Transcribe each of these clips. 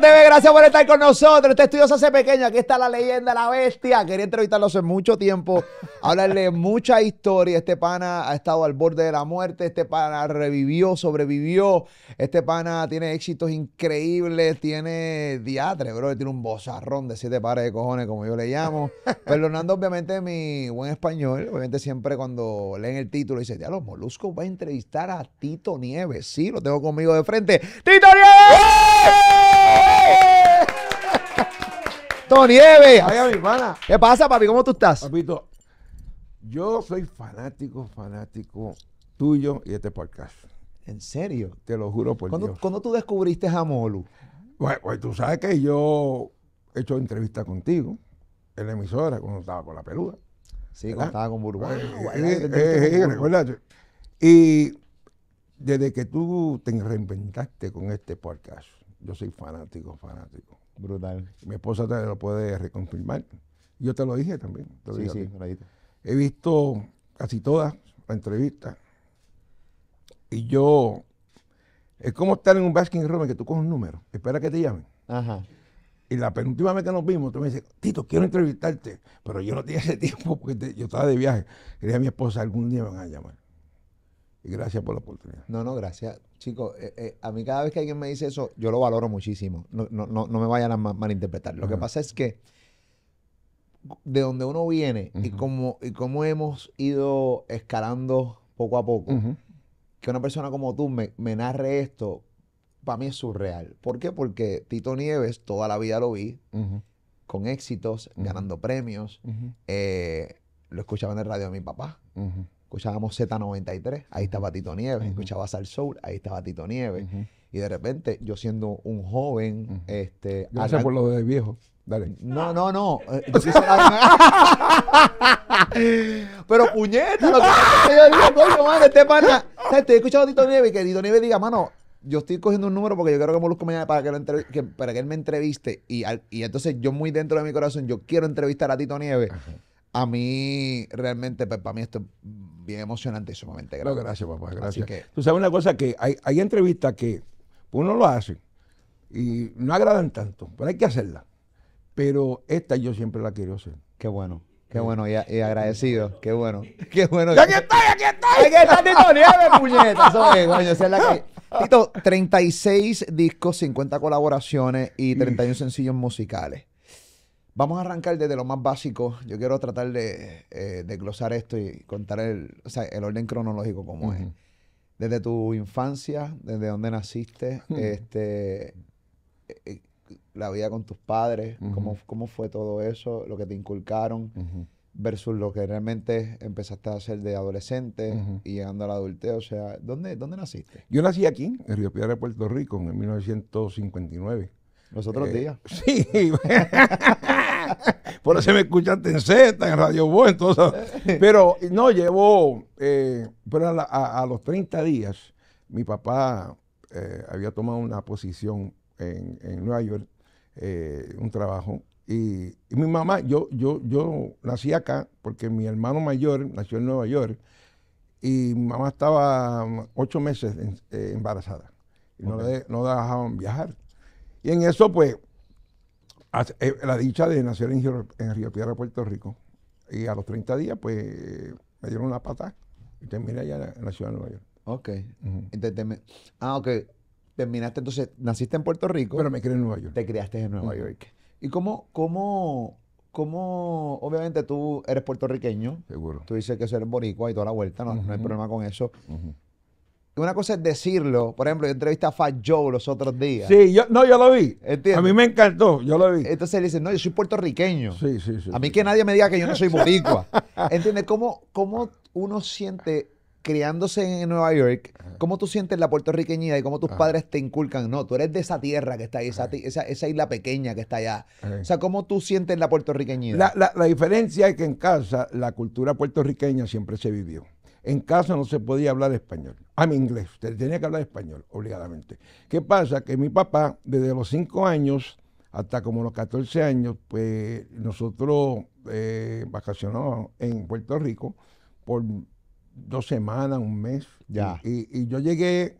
TV, gracias por estar con nosotros. Este estudio se hace pequeño. Aquí está la leyenda, la bestia. Quería entrevistarlos hace mucho tiempo, hablarle mucha historia. Este pana ha estado al borde de la muerte. Este pana revivió, sobrevivió. Este pana tiene éxitos increíbles. Tiene diatre, bro. Tiene un bozarrón de siete pares de cojones, como yo le llamo. Perdonando, obviamente, mi buen español. Obviamente, siempre cuando leen el título, dice: Ya, los moluscos va a entrevistar a Tito Nieves. Sí, lo tengo conmigo de frente. ¡Tito Nieves! nieve! mi hermana. ¿Qué pasa, papi? ¿Cómo tú estás? Papito, yo soy fanático, fanático tuyo y este podcast. ¿En serio? Te lo juro por Dios. ¿Cuándo tú descubriste a pues tú sabes que yo he hecho entrevistas contigo en la emisora cuando estaba con la peluda. Sí, cuando estaba con Burbu. Eh, eh, eh, y desde que tú te reinventaste con este podcast, yo soy fanático, fanático. Brutal. Mi esposa te lo puede reconfirmar. Yo te lo dije también. Te sí, dije He visto casi todas las entrevistas. Y yo. Es como estar en un Baskin room, que tú coges un número, espera que te llamen. Ajá. Y la penúltima vez que nos vimos, tú me dices, Tito, quiero entrevistarte, pero yo no tenía ese tiempo porque yo estaba de viaje. Quería a mi esposa, algún día me van a llamar gracias por la oportunidad. No, no, gracias. Chicos, eh, eh, a mí cada vez que alguien me dice eso, yo lo valoro muchísimo. No, me vayan a malinterpretar. Lo que pasa es que de donde uno viene y, como, y cómo hemos ido escalando poco a poco, que una persona como tú me, narre esto, para mí es surreal. ¿Por qué? Porque Tito Nieves toda la vida lo vi, con éxitos, ganando premios. Eh, lo escuchaba en el radio de mi papá escuchábamos Z93, ahí estaba Tito Nieves, escuchaba Soul, ahí estaba Tito Nieves. Y de repente, yo siendo un joven, este. Gracias por lo de viejo. Dale. No, no, no. Eh, Pero puñeta, lo este estoy a Tito Nieves y que Tito Nieves diga, mano, yo estoy cogiendo un número porque yo quiero que Molusco me llame para que, lo para que él me entreviste. Y, y entonces yo muy dentro de mi corazón, yo quiero entrevistar a Tito Nieves. A mí, realmente, pues, para mí esto es bien emocionante y sumamente gracias, papá, gracias. Tú sabes una cosa que hay, entrevistas que uno lo hace y no agradan tanto, pero hay que hacerla. Pero esta yo siempre la quiero hacer. Qué bueno. Qué bueno y, agradecido, qué bueno. Qué bueno. ¡Aquí estoy, aquí estoy! ¡Aquí está Tito Nieves, puñeta! Tito, 36 discos, 50 colaboraciones y 31 sencillos musicales. Vamos a arrancar desde lo más básico. Yo quiero tratar de, eh, desglosar esto y contar el, o sea, el orden cronológico como es. Desde tu infancia, desde dónde naciste, este, eh, eh, la vida con tus padres, cómo, fue todo eso, lo que te inculcaron, versus lo que realmente empezaste a hacer de adolescente y llegando a la adultez. O sea, ¿dónde, ¿dónde naciste? Yo nací aquí, en Río Piedra de Puerto Rico, en 1959. Los otros días. Sí. Por eso me escuchaste en Z, en Radio Bo, entonces. Pero no, llevó eh, pero a, los 30 días, mi papá eh, había tomado una posición en, Nueva York, eh, un trabajo. Y, mi mamá, yo, yo, yo nací acá porque mi hermano mayor nació en Nueva York y mi mamá estaba ocho meses embarazada. Y no, le, no dejaban viajar. Y en eso, pues, eh, la dicha de nacer en Río, en Piedra, Puerto Rico. Y a los 30 días, pues, me dieron una pata y terminé allá en la ciudad de Nueva York. Ok. ah, ok. Terminaste, entonces, naciste en Puerto Rico. Pero me crié en Nueva York. Te criaste en Nueva York. ¿Y cómo, cómo, cómo, obviamente tú eres puertorriqueño? Seguro. Tú dices que eres boricua y toda la vuelta, no, no hay problema con eso una cosa es decirlo. Por ejemplo, yo entrevisté a Fat Joe los otros días. Sí, yo, no, yo lo vi. A mí me encantó, yo lo vi. Entonces él dice, no, yo soy puertorriqueño. Sí, sí, sí. A mí que nadie me diga que yo no soy boricua. ¿Entiendes? ¿Cómo, uno siente, criándose en Nueva York, cómo tú sientes la puertorriqueñidad y cómo tus padres te inculcan? No, tú eres de esa tierra que está ahí, esa, esa, esa isla pequeña que está allá. O sea, ¿cómo tú sientes la puertorriqueñidad? la, la diferencia es que en casa la cultura puertorriqueña siempre se vivió. En casa no se podía hablar español, a ah, mi inglés, tenía que hablar español obligadamente. ¿Qué pasa? Que mi papá, desde los 5 años hasta como los 14 años, pues nosotros eh, vacacionamos en Puerto Rico por dos semanas, un mes. Ya. Y, yo llegué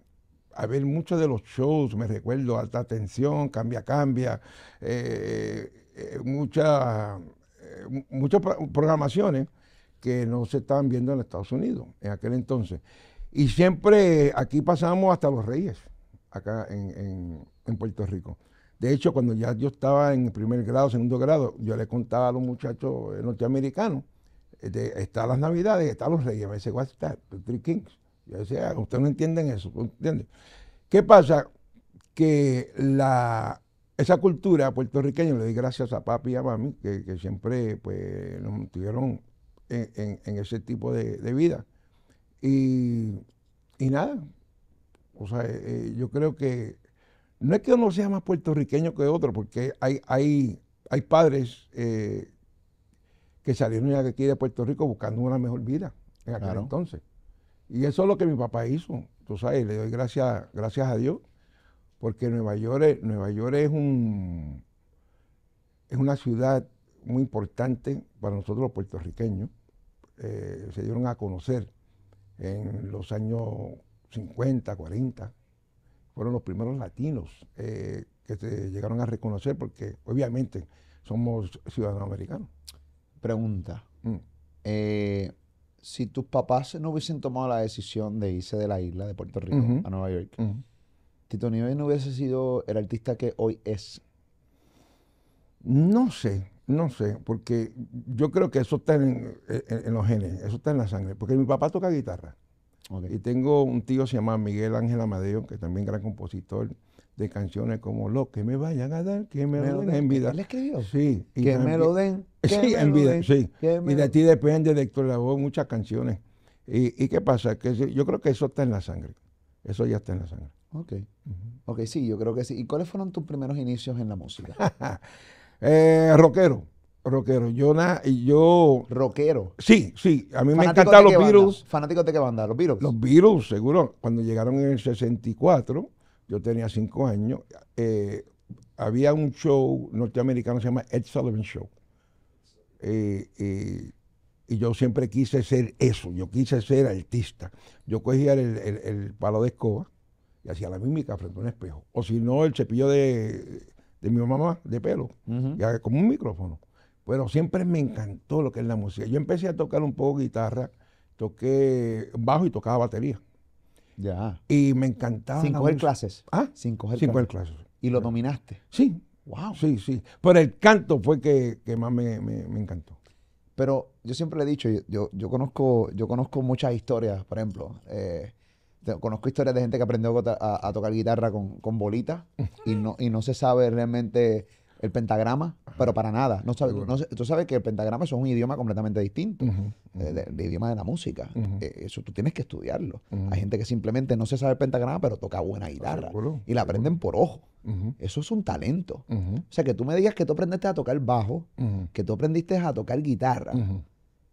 a ver muchos de los shows, me recuerdo, Alta Atención, Cambia, Cambia, eh, eh, eh, muchas muchas programaciones que no se estaban viendo en Estados Unidos en aquel entonces. Y siempre aquí pasamos hasta los Reyes, acá en, Puerto Rico. De hecho, cuando ya yo estaba en primer grado, segundo grado, yo le contaba a los muchachos norteamericanos, eh, está las navidades, están los reyes, me dice, ¿cuál está? Three Kings. Yo decía, ah, ustedes no entienden eso, ¿entienden? ¿Qué pasa? Que la, esa cultura puertorriqueña, le di gracias a papi y a mami, que, siempre pues, nos tuvieron en, ese tipo de, vida. Y, nada, o sea, eh, eh, yo creo que no es que uno sea más puertorriqueño que otro, porque hay, hay, hay padres eh, que salieron de aquí de Puerto Rico buscando una mejor vida en aquel entonces. Y eso es lo que mi papá hizo, tú sabes, le doy gracias, gracias a Dios, porque Nueva York, Nueva York es, un, es una ciudad muy importante para nosotros los puertorriqueños. Eh, se dieron a conocer en los años 50, 40. Fueron los primeros latinos eh, que se llegaron a reconocer porque obviamente somos ciudadanos americanos. Pregunta. Mm. Eh, si tus papás no hubiesen tomado la decisión de irse de la isla de Puerto Rico a Nueva York, Tito Nieves no hubiese sido el artista que hoy es. No sé, no sé, porque yo creo que eso está en, los genes, eso está en la sangre, porque mi papá toca guitarra. Y tengo un tío que se llama Miguel Ángel Amadeo, que también gran compositor de canciones como Lo que me vayan a dar, que me, lo den, en vida. ¿Le escribió? Sí. que me lo den. Sí, en vida, sí. Y de ti depende de Héctor voz, muchas canciones. Y, qué pasa? Que yo creo que eso está en la sangre. Eso ya está en la sangre. Ok. Ok, sí, yo creo que sí. ¿Y cuáles fueron tus primeros inicios en la música? Eh, rockero. Rockero. Yo, na, yo. Rockero. Sí, sí. A mí me encantan los virus. ¿Fanáticos de qué banda? ¿Los virus. Los virus, seguro. Cuando llegaron en el 64, yo tenía cinco años, eh, había un show norteamericano que se llama Ed Sullivan Show. Eh, eh, y yo siempre quise ser eso, yo quise ser artista. Yo cogía el, el palo de escoba y hacía la mímica frente a un espejo. O si no, el cepillo de de mi mamá de pelo, ya como un micrófono. Pero siempre me encantó lo que es la música. Yo empecé a tocar un poco guitarra, toqué bajo y tocaba batería. Ya. Y me encantaba. Sin coger clases. Ah, sin coger, sin clases. ¿Y lo dominaste? Sí. Wow. Sí, sí. Pero el canto fue que, que más me, encantó. Pero yo siempre le he dicho, yo, yo, conozco, yo conozco muchas historias, por ejemplo, eh, Conozco historias de gente que aprendió a, tocar guitarra con, con bolitas y no, y no se sabe realmente el pentagrama, pero para nada. No sabe, tú sabes que el pentagrama es un idioma completamente distinto, eh, del El, idioma de la música. Eh, eso tú tienes que estudiarlo. Hay gente que simplemente no se sabe el pentagrama, pero toca buena ah, guitarra y la aprenden por ojo. Eso es un talento. O sea, que tú me digas que tú aprendiste a tocar bajo, que tú aprendiste a tocar guitarra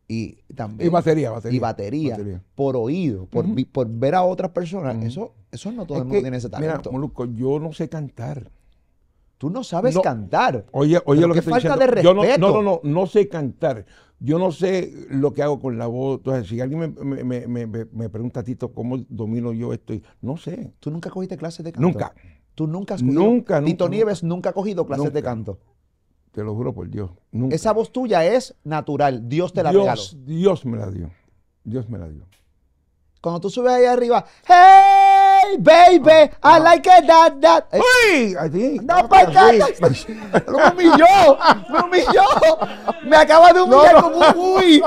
y también y batería, batería, y batería, por oído, por, por, ver a otras personas, eso eso no todo es el mundo tiene ese talento. Mira, yo no sé cantar. Tú no sabes cantar. Oye, oye lo que estoy falta de respeto. no, no, no, no, sé cantar. Yo no sé lo que hago con la voz. Entonces, si alguien me, me, me, me pregunta, Tito, ¿cómo domino yo esto? No sé. ¿Tú nunca cogiste clases de canto? Nunca. ¿Tú nunca has cogido? Nunca, nunca Tito nunca, Nieves nunca ha cogido clases de canto. Te lo juro por Dios. Esa voz tuya es natural. Dios te la dio. Dios me la dio. Dios me la dio. Cuando tú subes ahí arriba, ¡Hey! Hey, baby, I ah. like it, that, that. ¡Uy! No, para Me humilló, me humilló. Me acaba de humillar con un uy.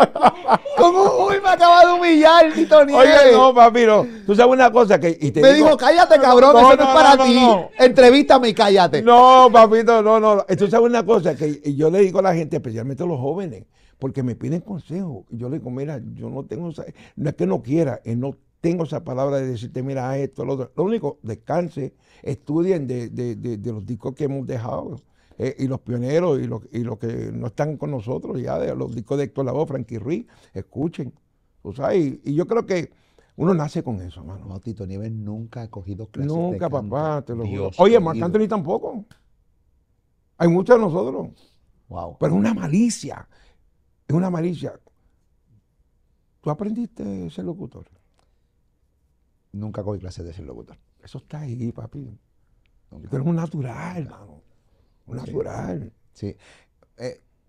Con un uy me acaba de humillar, Tito Nieves. Oye, no, papito, Tú sabes una cosa que. me dijo, cállate, cabrón, eso no, es para ti. Entrevístame y cállate. No, papito, no, no. Tú sabes una cosa que yo le digo a la gente, especialmente a los jóvenes, porque me piden consejo. Y yo le digo, mira, yo no tengo, no es que no quiera, es no tengo esa palabra de decirte, mira, esto, lo otro. Lo único, descanse, estudien de, de, los discos que hemos dejado. Eh, y los pioneros y los, y que no están con nosotros, ya de los discos de Héctor Lavoe, Frankie Ruiz, escuchen. O sea, y, yo creo que uno nace con eso, mano. No, Tito Nieves nunca ha cogido clases Nunca, papá, te lo juro. Oye, Marc ni tampoco. Hay muchos de nosotros. Wow. Pero es una malicia. Es una malicia. ¿Tú aprendiste a ser locutor? Nunca cogí clases de ser locutor. Eso está ahí, papi. Pero es un natural, hermano. Un natural. Sí.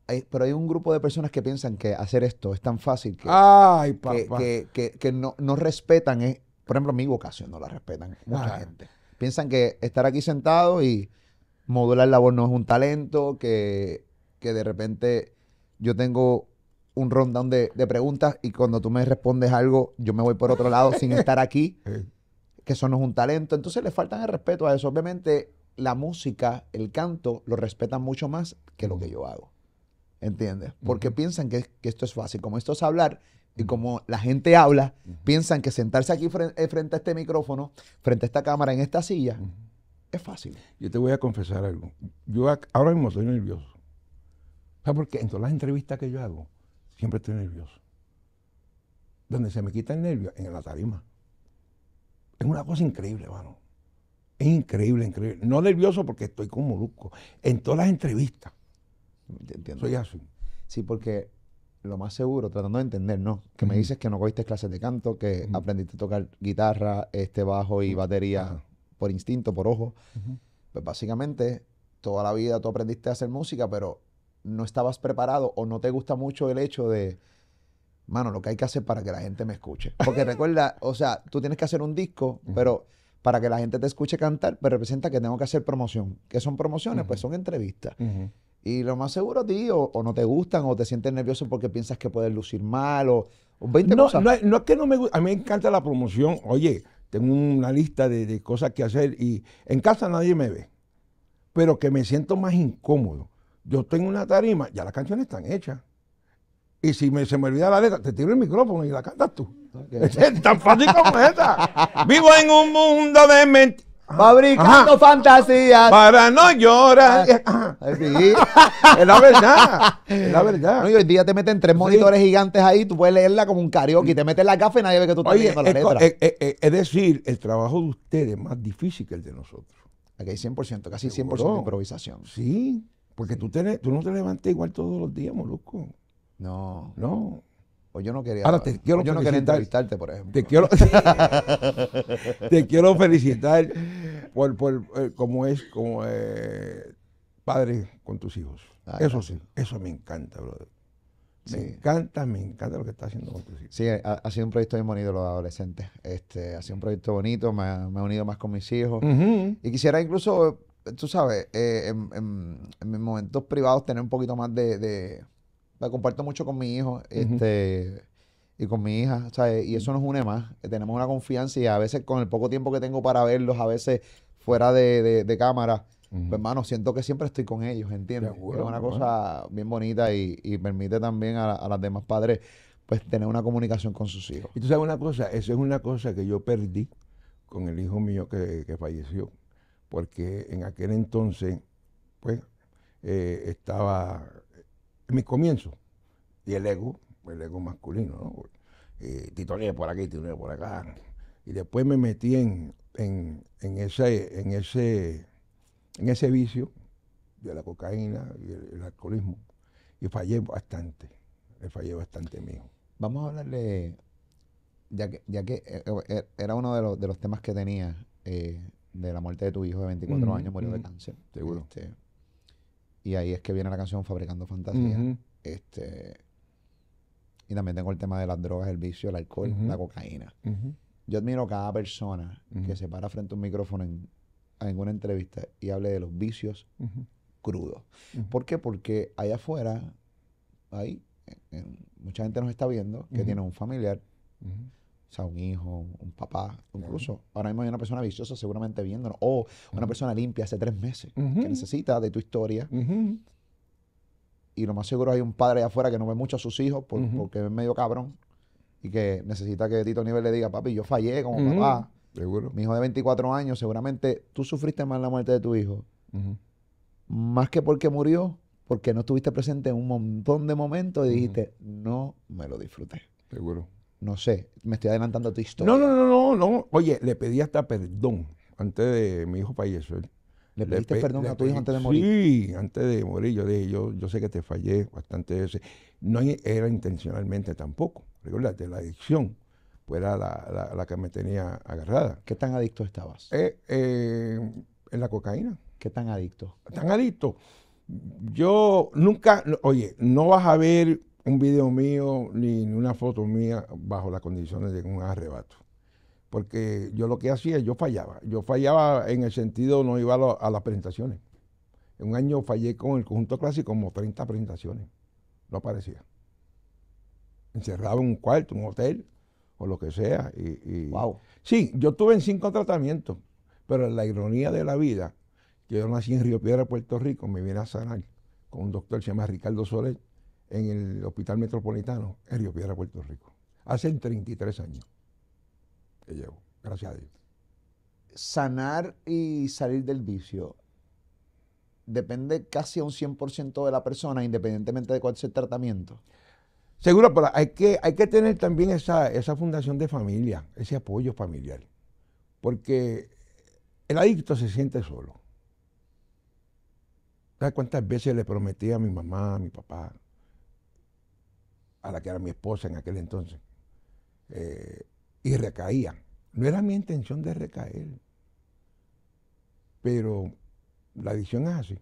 Eh, pero hay un grupo de personas que piensan que hacer esto es tan fácil que, Ay, papá. que, no, respetan, eh. por ejemplo, mi vocación no la respetan mucha gente. Piensan que estar aquí sentado y modular la voz no es un talento, que, que de repente yo tengo un rondón de, preguntas y cuando tú me respondes algo, yo me voy por otro lado sin estar aquí, que eso no es un talento. Entonces le faltan el respeto a eso. Obviamente la música, el canto, lo respetan mucho más que lo que yo hago. ¿Entiendes? Porque piensan que, esto es fácil. Como esto es hablar y como la gente habla, piensan que sentarse aquí eh, frente a este micrófono, frente a esta cámara, en esta silla, es fácil. Yo te voy a confesar algo. Yo ahora mismo estoy nervioso. ¿Sabes por qué? En todas las entrevistas que yo hago, siempre estoy nervioso. Donde se me quita el nervio, en la tarima. Es una cosa increíble, hermano. Es increíble, increíble. No nervioso porque estoy con Molusco. En todas las entrevistas. Entiendo. Soy así. Sí, porque lo más seguro, tratando de entender, ¿no? Que me dices que no cogiste clases de canto, que aprendiste a tocar guitarra, este bajo y batería por instinto, por ojo. Pues básicamente, toda la vida tú aprendiste a hacer música, pero no estabas preparado o no te gusta mucho el hecho de, mano, lo que hay que hacer para que la gente me escuche. Porque recuerda, o sea, tú tienes que hacer un disco, pero para que la gente te escuche cantar, pero representa que tengo que hacer promoción. ¿Qué son promociones? Pues son entrevistas. Y lo más seguro a ti, o, no te gustan, o te sientes nervioso porque piensas que puedes lucir mal, o, 20 no, cosas. No, es que no me a mí me encanta la promoción. Oye, tengo una lista de cosas que hacer y en casa nadie me ve, pero que me siento más incómodo yo tengo una tarima, ya las canciones están hechas. Y si se me olvida la letra, te tiro el micrófono y la cantas tú. Es tan fácil como esa. Vivo en un mundo de mentiras. Ah. Fabricando fantasías. Para no llorar. Ah. es la verdad. Es la verdad. No, y hoy día te meten tres monitores gigantes ahí, tú puedes leerla como un karaoke. Te metes la gafa y nadie ve que tú estás leyendo la letra. Es, es, decir, el trabajo de ustedes es más difícil que el de nosotros. Aquí hay 100%, casi 100% de improvisación. Sí. Porque tú, te, tú no te levantas igual todos los días, Molusco. No. No. O yo no quería. te quiero yo no quería entrevistarte, por ejemplo. Te quiero, felicitar por, por eh, como es, como eh, padre con tus hijos. eso sí, eso me encanta, brother. Me encanta, me encanta lo que estás haciendo con tus hijos. Sí, ha, sido un proyecto bien bonito los adolescentes. Este, ha sido un proyecto bonito, me ha, unido más con mis hijos. Y quisiera incluso tú sabes, eh, en, mis momentos privados tener un poquito más de... de comparto mucho con mi hijo este, y con mi hija, ¿sabes? Y eso nos une más. Eh, tenemos una confianza y a veces con el poco tiempo que tengo para verlos, a veces fuera de, cámara, pues, hermano, siento que siempre estoy con ellos, ¿entiendes? es una cosa bien bonita y, permite también a, las demás padres pues tener una comunicación con sus hijos. Y tú sabes una cosa, eso es una cosa que yo perdí con el hijo mío que, que falleció porque en aquel entonces, pues, eh, estaba en mi comienzo. Y el ego, el ego masculino, ¿no? Eh, titoneé por aquí, titoneé por acá. Y después me metí en, en, en, ese, en, ese, en ese vicio de la cocaína y el, alcoholismo. Y fallé bastante, le fallé bastante mío. Vamos a hablarle, ya que, eh, eh, era uno de los, de los temas que tenía, de la muerte de tu hijo de 24 años, murió de cáncer. Seguro. Este, y ahí es que viene la canción Fabricando Fantasía. este, y también tengo el tema de las drogas, el vicio, el alcohol, la cocaína. Yo admiro cada persona que se para frente a un micrófono en, en una entrevista y hable de los vicios crudos. ¿Por qué? Porque allá afuera, ahí, mucha gente nos está viendo que tiene un familiar o sea, un hijo, un papá, incluso. Ahora mismo hay una persona viciosa seguramente viéndonos. O una persona limpia hace tres meses que necesita de tu historia. Y lo más seguro hay un padre allá afuera que no ve mucho a sus hijos porque es medio cabrón. Y que necesita que Tito Nivel le diga, papi, yo fallé como papá. Seguro. Mi hijo de 24 años, seguramente tú sufriste más la muerte de tu hijo. Más que porque murió, porque no estuviste presente en un montón de momentos y dijiste, no me lo disfruté. Seguro. No sé, me estoy adelantando a tu historia. No, no, no, no, no. Oye, le pedí hasta perdón antes de mi hijo fallecer. ¿Le pediste perdón a tu hijo antes de morir? Sí, antes de morir. Yo dije, yo, sé que te fallé bastante veces. No era intencionalmente tampoco. Recuérdate, la adicción fuera pues la, que me tenía agarrada. ¿Qué tan adicto estabas? Eh, eh, en la cocaína. ¿Qué tan adicto? Tan adicto. Yo nunca, oye, no vas a ver un video mío ni, una foto mía bajo las condiciones de un arrebato. Porque yo lo que hacía, yo fallaba. Yo fallaba en el sentido, no iba a, las presentaciones. En un año fallé con el conjunto clásico como 30 presentaciones. No aparecía. encerraba en un cuarto, un hotel o lo que sea. Y, Sí, yo tuve en cinco tratamientos, pero la ironía de la vida, que yo nací en Río Piedra, Puerto Rico, me vine a sanar con un doctor que se llama Ricardo Soler, en el Hospital Metropolitano, en Río Piedra, Puerto Rico. Hace 33 años que llevo, gracias a Dios. Sanar y salir del vicio depende casi a un 100% de la persona, independientemente de cuál sea el tratamiento. Seguro, pero hay que, hay que tener también esa, esa fundación de familia, ese apoyo familiar, porque el adicto se siente solo. ¿Sabes cuántas veces le prometí a mi mamá, a mi papá, a la que era mi esposa en aquel entonces, eh, y recaía. No era mi intención de recaer, pero la adicción es así.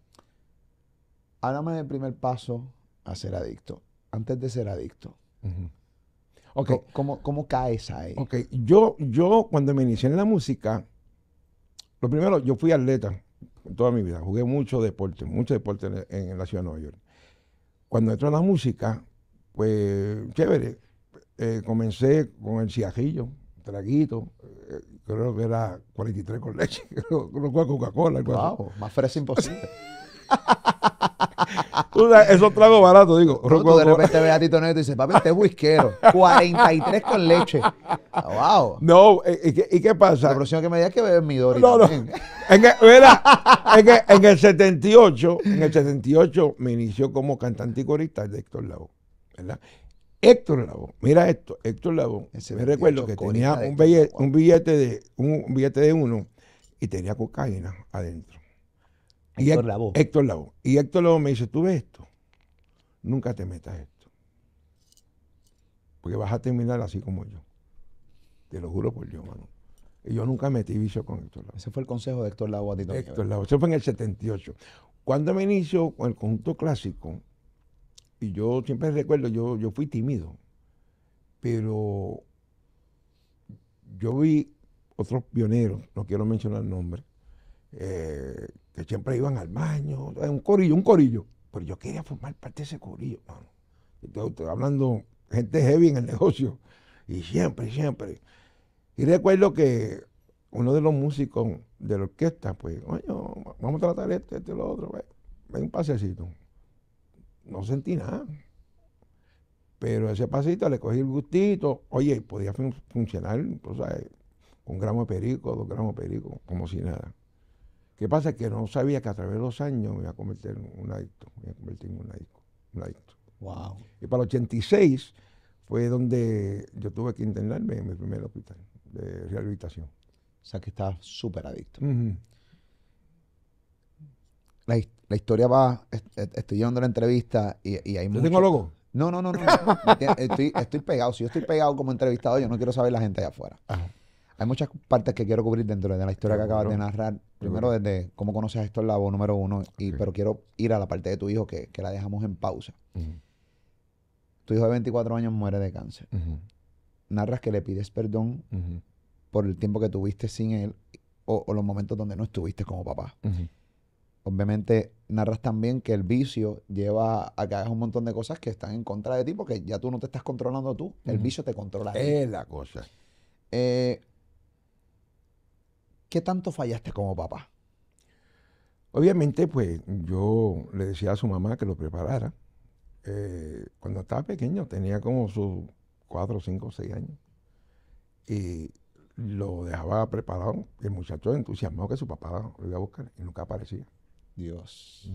Háblame del primer paso a ser adicto, antes de ser adicto. okay. ¿Cómo, cómo, caes ahí? yo, yo cuando me inicié en la música, lo primero, yo fui atleta toda mi vida, jugué mucho deporte, mucho deporte en, la ciudad de Nueva York. Cuando entro a la música, pues chévere. Eh, comencé con el ciajillo, traguito, eh, creo que era 43 con leche, creo, que Coca-Cola. Wow, más fresa imposible. Tú sabes, esos tragos baratos, digo. de repente ve a Tito Neto y dices, papi, este es y 43 con leche. Wow. No, eh, eh, ¿y, qué, pasa? La próxima que me digas que bebe mi Dori. No, no. En el, en, el, en el 78, en el 78 me inició como cantante y corista de Héctor Lavoe. Héctor Labón, mira esto, Héctor Labón, me recuerdo que tenía un billete, de un, billete de uno y tenía cocaína adentro. Héctor Labón. Héctor Y Héctor Labón me dice, tú ves esto, nunca te metas esto. Porque vas a terminar así como yo. Te lo juro por yo, mano. Y yo nunca metí vicio con Héctor Lavo. Ese fue el consejo de Héctor Lavo a Héctor Labo, eso fue en el 78. Cuando me inicio con el conjunto clásico, y yo siempre recuerdo, yo, yo fui tímido, pero yo vi otros pioneros, no quiero mencionar nombres, eh, que siempre iban al baño, eh, un corillo, un corillo. Pero yo quería formar parte de ese corillo, Estoy, hablando gente heavy en el negocio. Y siempre, siempre. Y recuerdo que uno de los músicos de la orquesta, pues, oye, vamos a tratar este, este, lo otro, ven un pasecito no sentí nada. Pero ese pasito le cogí el gustito. Oye, podía funcionar, un gramo de perico, dos gramos de perico, como si nada. ¿Qué pasa? Que no sabía que a través de los años me iba a convertir en un adicto. Me iba a convertir en un adicto. Wow. Y para el 86 fue donde yo tuve que internarme en mi primer hospital de rehabilitación. O sea que estaba súper adicto la historia va, estoy llevando la entrevista y, hay tengo loco? No, no, no, no. estoy, pegado. Si yo estoy pegado como entrevistado, yo no quiero saber la gente allá afuera. Hay muchas partes que quiero cubrir dentro de la historia que acabas de narrar. Primero desde cómo conoces a el Labo, número uno, y, pero quiero ir a la parte de tu hijo que, la dejamos en pausa. Tu hijo de 24 años muere de cáncer. Narras que le pides perdón por el tiempo que tuviste sin él o, o, los momentos donde no estuviste como papá obviamente narras también que el vicio lleva a que hagas un montón de cosas que están en contra de ti porque ya tú no te estás controlando tú, el vicio te controla. Es la cosa. Eh, ¿Qué tanto fallaste como papá? Obviamente, pues yo le decía a su mamá que lo preparara. Eh, cuando estaba pequeño, tenía como sus 4, 5, seis años. Y lo dejaba preparado. El muchacho entusiasmado que su papá lo iba a buscar y nunca aparecía. Dios.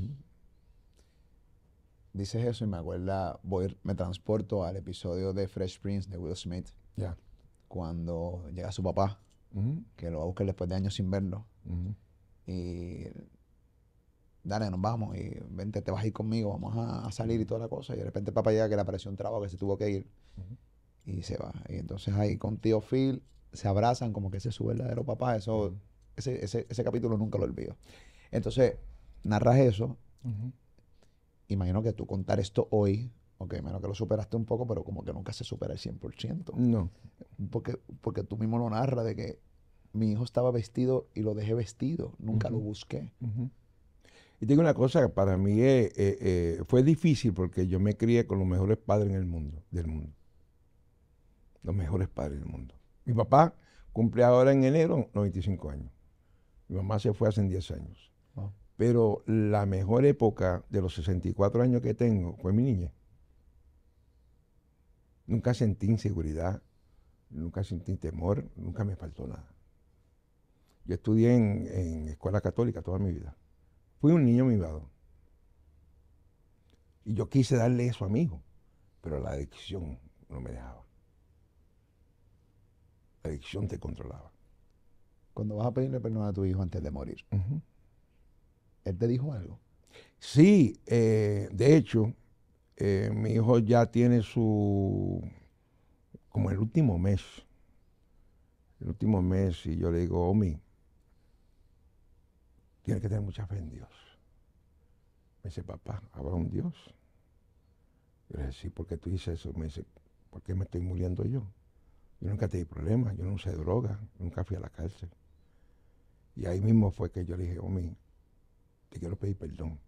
Dices eso y me acuerda, voy, me transporto al episodio de Fresh Prince de Will Smith. ya, Cuando llega su papá, que lo va a buscar después de años sin verlo. Y dale, nos vamos y vente, te vas a ir conmigo, vamos a, salir y toda la cosa. Y de repente el papá llega que le apareció un trabajo que se tuvo que ir y se va. Y entonces ahí con tío Phil se abrazan como que ese es su verdadero papá. Eso, ese, ese, ese capítulo nunca lo olvido. Entonces, narras eso, imagino que tú contar esto hoy, ok, menos que lo superaste un poco, pero como que nunca se supera el 100%. No. Porque, porque tú mismo lo narras de que mi hijo estaba vestido y lo dejé vestido, nunca lo busqué. Y te digo una cosa, para mí eh, eh, fue difícil porque yo me crié con los mejores padres en el mundo, del mundo. Los mejores padres del mundo. Mi papá cumple ahora en enero 95 años. Mi mamá se fue hace 10 años. Pero la mejor época de los 64 años que tengo fue mi niñez. Nunca sentí inseguridad, nunca sentí temor, nunca me faltó nada. Yo estudié en, escuela católica toda mi vida. Fui un niño mimado. Y yo quise darle eso a mi hijo, pero la adicción no me dejaba. La adicción te controlaba. Cuando vas a pedirle perdón a tu hijo antes de morir, ¿Él te dijo algo? Sí, eh, de hecho, eh, mi hijo ya tiene su, como el último mes, el último mes, y yo le digo, Omi, tienes que tener mucha fe en Dios. Me dice, papá, ¿habrá un Dios? Yo le dije, sí, ¿por qué tú dices eso? Me dice, ¿por qué me estoy muriendo yo? Yo nunca di problemas, yo no usé droga, nunca fui a la cárcel. Y ahí mismo fue que yo le dije, Omi, te quiero pedir perdón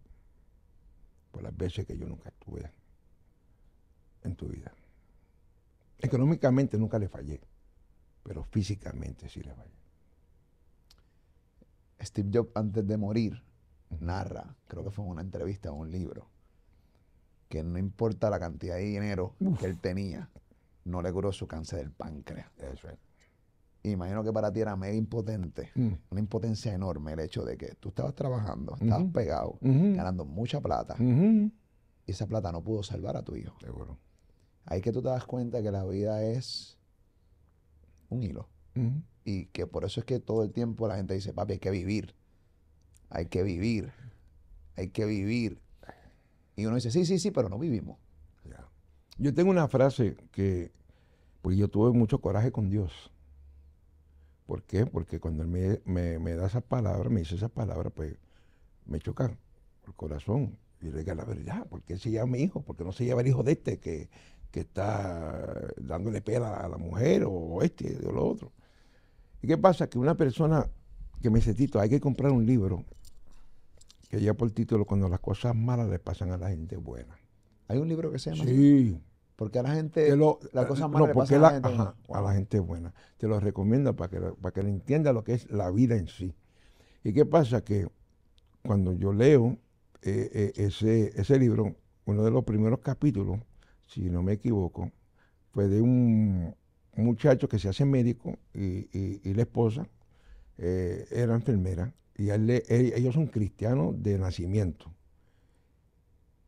por las veces que yo nunca estuve en tu vida. Económicamente nunca le fallé, pero físicamente sí le fallé. Steve Jobs antes de morir narra, creo que fue en una entrevista o un libro, que no importa la cantidad de dinero que él tenía, no le curó su cáncer del páncreas. Eso es imagino que para ti era medio impotente, mm. una impotencia enorme el hecho de que tú estabas trabajando, estabas pegado, ganando mucha plata, y esa plata no pudo salvar a tu hijo. Seguro. Ahí que tú te das cuenta que la vida es un hilo. Y que por eso es que todo el tiempo la gente dice, papi, hay que vivir. Hay que vivir. Hay que vivir. Y uno dice, sí, sí, sí, pero no vivimos. Yo tengo una frase que, pues yo tuve mucho coraje con Dios ¿Por qué? Porque cuando él me, da esa palabra, me dice esa palabra, pues me choca el corazón. Y le diga la verdad, ¿por qué se llama hijo? ¿Por qué no se llama el hijo de este que, que está dándole pela a la mujer o este o lo otro? ¿Y qué pasa? Que una persona que me dice, Tito, hay que comprar un libro que lleva por título Cuando las cosas malas le pasan a la gente buena. ¿Hay un libro que se llama? Sí. Porque a la gente, es la a la gente. buena. Te lo recomiendo para que, para que entienda lo que es la vida en sí. ¿Y qué pasa? Que cuando yo leo eh, eh, ese, ese libro, uno de los primeros capítulos, si no me equivoco, fue de un, muchacho que se hace médico y, la esposa eh, era enfermera y ellos son cristianos de nacimiento.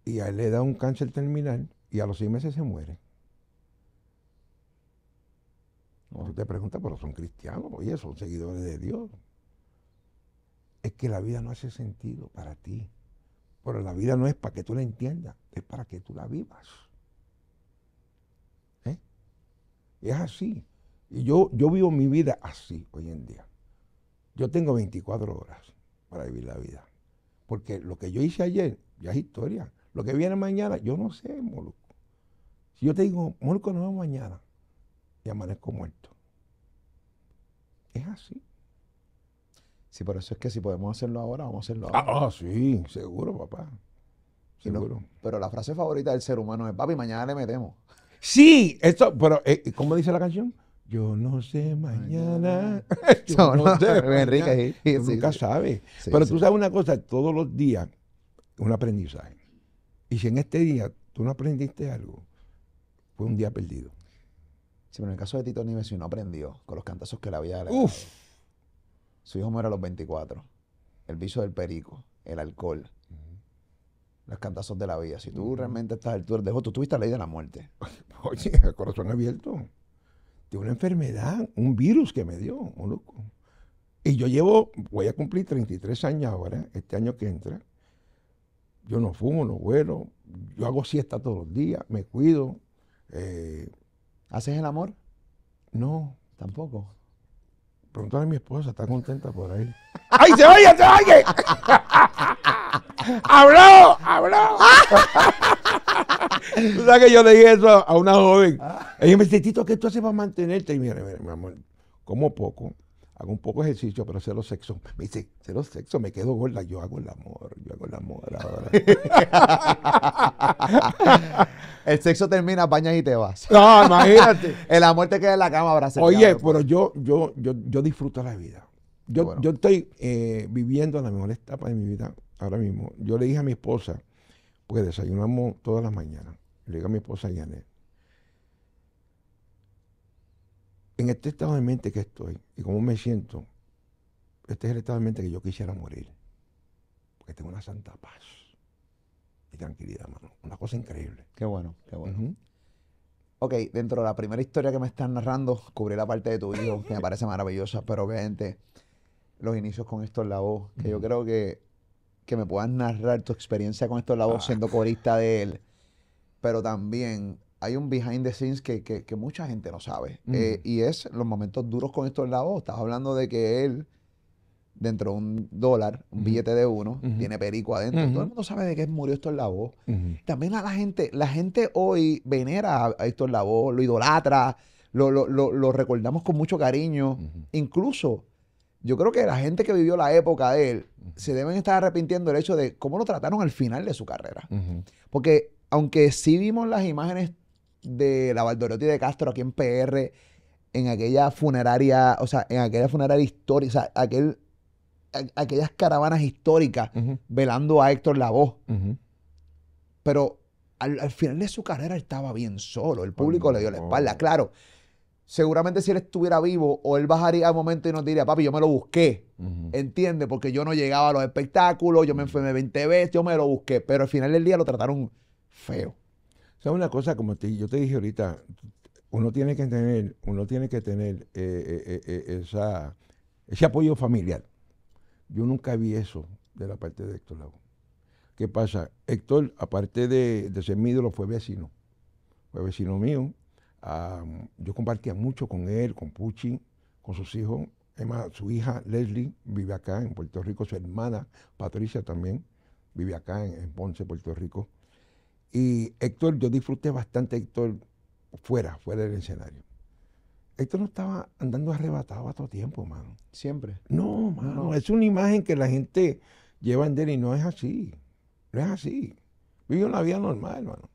Y a él le da un cáncer terminal y a los seis meses se muere. no Tú te preguntas, pero son cristianos, oye, son seguidores de Dios. Es que la vida no hace sentido para ti. Pero la vida no es para que tú la entiendas, es para que tú la vivas. ¿Eh? Es así. Y yo, yo vivo mi vida así hoy en día. Yo tengo 24 horas para vivir la vida. Porque lo que yo hice ayer ya es historia. Lo que viene mañana, yo no sé, Moluco. Si yo te digo, muerco nos vemos mañana, y amanezco muerto. Es así. Sí, por eso es que si podemos hacerlo ahora, vamos a hacerlo ahora. Ah, ah sí, seguro, papá. Seguro. pero la frase favorita del ser humano es, papi, mañana le metemos. Sí, esto, pero eh, eh, ¿cómo dice la canción? Yo no sé mañana. Yo no, sé. Enrique, nunca sabes. Pero tú sabes una cosa, todos los días un aprendizaje. Y si en este día tú no aprendiste algo, fue un día perdido. Sí, en el caso de Tito si no aprendió con los cantazos que la había dado. Uf. Su hijo muere a los 24. El viso del perico, el alcohol, los cantazos de la vida. Si tú realmente estás al tú dejo, tú tuviste la ley de la muerte. Oye, corazón abierto. Tengo una enfermedad, un virus que me dio, un loco. Y yo llevo, voy a cumplir 33 años ahora, este año que entra. Yo no fumo, no vuelo, yo hago siesta todos los días, me cuido, eh, ¿Haces el amor? No. Tampoco. Pregúntale a mi esposa, está contenta por ahí. ¡Ay, se vaya, se oye! ¡Habló! ¡Habló! Tú sabes que yo le dije eso a una joven. Y me dice, Tito, ¿qué tú haces para mantenerte? Y mira, mira, mi amor, como poco, hago un poco de ejercicio, pero cero sexo. Me dice, cero sexo, me quedo gorda. Yo hago el amor, yo hago el amor el sexo termina, bañas y te vas. No, ah, imagínate. el amor te queda en la cama abrazado. Oye, pero yo, yo, yo, disfruto la vida. Yo, estoy eh, viviendo la mejor etapa de mi vida ahora mismo. Yo le dije a mi esposa, porque desayunamos todas las mañanas, le dije a mi esposa Yanet, en este estado de mente que estoy y cómo me siento, este es el estado de mente que yo quisiera morir, porque tengo una santa paz tranquilidad, mano. Una cosa increíble. Qué bueno, qué bueno. Ok, dentro de la primera historia que me estás narrando, cubrí la parte de tu hijo, que me parece maravillosa, pero gente, los inicios con esto en la voz, que yo creo que, que me puedas narrar tu experiencia con esto en la voz ah. siendo corista de él, pero también hay un behind the scenes que, que, mucha gente no sabe, eh, y es los momentos duros con esto en la voz. Estás hablando de que él dentro de un dólar, un billete de uno, tiene perico adentro. Todo el mundo sabe de qué murió Héctor Lavoe. También a la gente, la gente hoy venera a Héctor Lavoe, lo idolatra, lo, recordamos con mucho cariño. Incluso, yo creo que la gente que vivió la época de él se deben estar arrepintiendo el hecho de cómo lo trataron al final de su carrera. Porque aunque sí vimos las imágenes de la Valdorotti de Castro aquí en PR, en aquella funeraria, o sea, en aquella funeraria histórica, o sea, aquel aquellas caravanas históricas velando a Héctor Lavoe. voz. Pero al, final de su carrera estaba bien solo. El público le dio la oh. espalda. Claro, seguramente si él estuviera vivo o él bajaría al momento y nos diría, papi, yo me lo busqué. entiende ¿Entiendes? Porque yo no llegaba a los espectáculos, yo me enfermé 20 veces, yo me lo busqué. Pero al final del día lo trataron feo. ¿Sabes una cosa? Como yo te dije ahorita, uno tiene que tener, uno tiene que tener eh, eh, eh, esa, ese apoyo familiar. Yo nunca vi eso de la parte de Héctor Lago. ¿Qué pasa? Héctor, aparte de, ser mi fue vecino. Fue vecino mío. yo compartía mucho con él, con Puchi, con sus hijos. su hija Leslie vive acá en Puerto Rico, su hermana Patricia también vive acá en, en Ponce, Puerto Rico. Y Héctor, yo disfruté bastante Héctor fuera, fuera del escenario. Esto no estaba andando arrebatado a todo tiempo, mano. Siempre. No, mano, es una imagen que la gente lleva en él y no es así. No es así. Vivió una vida normal, hermano.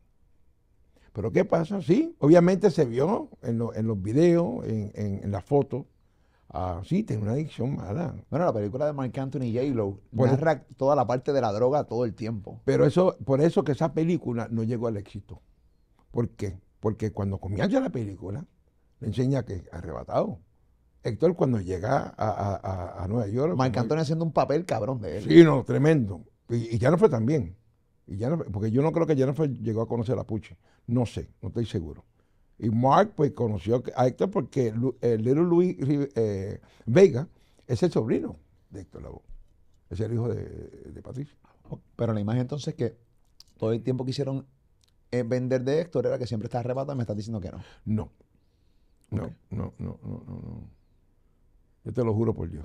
Pero ¿qué pasa? Sí, obviamente se vio en, los videos, en, las fotos. Ah, sí, tiene una adicción mala. Bueno, la película de Mark Anthony y j toda la parte de la droga todo el tiempo. Pero eso, por eso que esa película no llegó al éxito. ¿Por qué? Porque cuando comienza la película, le enseña que arrebatado. Héctor cuando llega a, Nueva York... Marc Antonio haciendo un papel cabrón de él. Sí, no, tremendo. Y, y ya fue también. Y ya porque yo no creo que Jennifer llegó a conocer a Puche. No sé, no estoy seguro. Y Mark pues conoció a Héctor porque el eh, Little Luis eh, Vega es el sobrino de Héctor Lavoe. Es el hijo de, de, Patricio. Pero la imagen entonces que todo el tiempo quisieron eh, vender de Héctor era que siempre está arrebatado, me está diciendo que no. No, no, no, no, no, no, Yo te lo juro por Dios.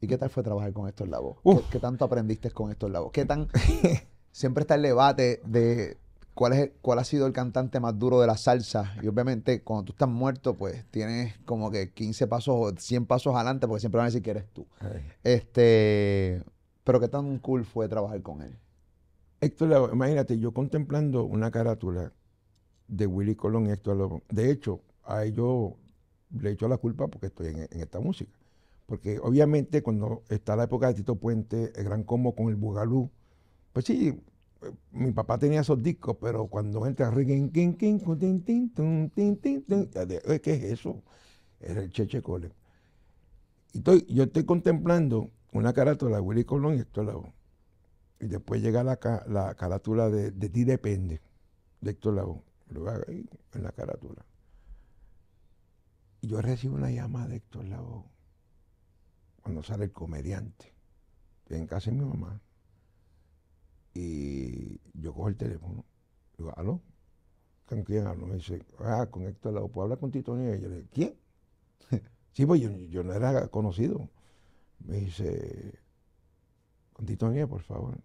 ¿Y qué tal fue trabajar con Héctor Lavoe? ¿Qué, tanto aprendiste con Héctor Lavoe? ¿Qué tan... siempre está el debate de cuál, es, cuál ha sido el cantante más duro de la salsa. Y obviamente cuando tú estás muerto, pues tienes como que 15 pasos o 100 pasos adelante porque siempre van a decir que eres tú. Este, pero qué tan cool fue trabajar con él. Héctor Lavoe, imagínate, yo contemplando una carátula de Willy Colón y Héctor Lavoe. De hecho, a ellos le echo la culpa porque estoy en, esta música. Porque obviamente cuando está la época de Tito Puente, el Gran Combo con el Bugalú, pues sí, eh, mi papá tenía esos discos, pero cuando entra ¿qué es eso? es el Cheche Cole. Y estoy, yo estoy contemplando una carátula de Willy Colón y Héctor Lavoe. Y después llega la, carátula de, Ti Depende, de Héctor Lavoe. Lo voy en la carátula yo recibo una llamada de Héctor Lavo cuando sale el comediante. en casa de mi mamá. Y yo cojo el teléfono. Digo, ¿aló? ¿Con quién hablo? Me dice, ah, con Héctor Lavo ¿Puedo hablar con Tito Nieves? Yo le digo, ¿quién? sí, pues yo, no era conocido. Me dice, con Tito Nieves, por favor.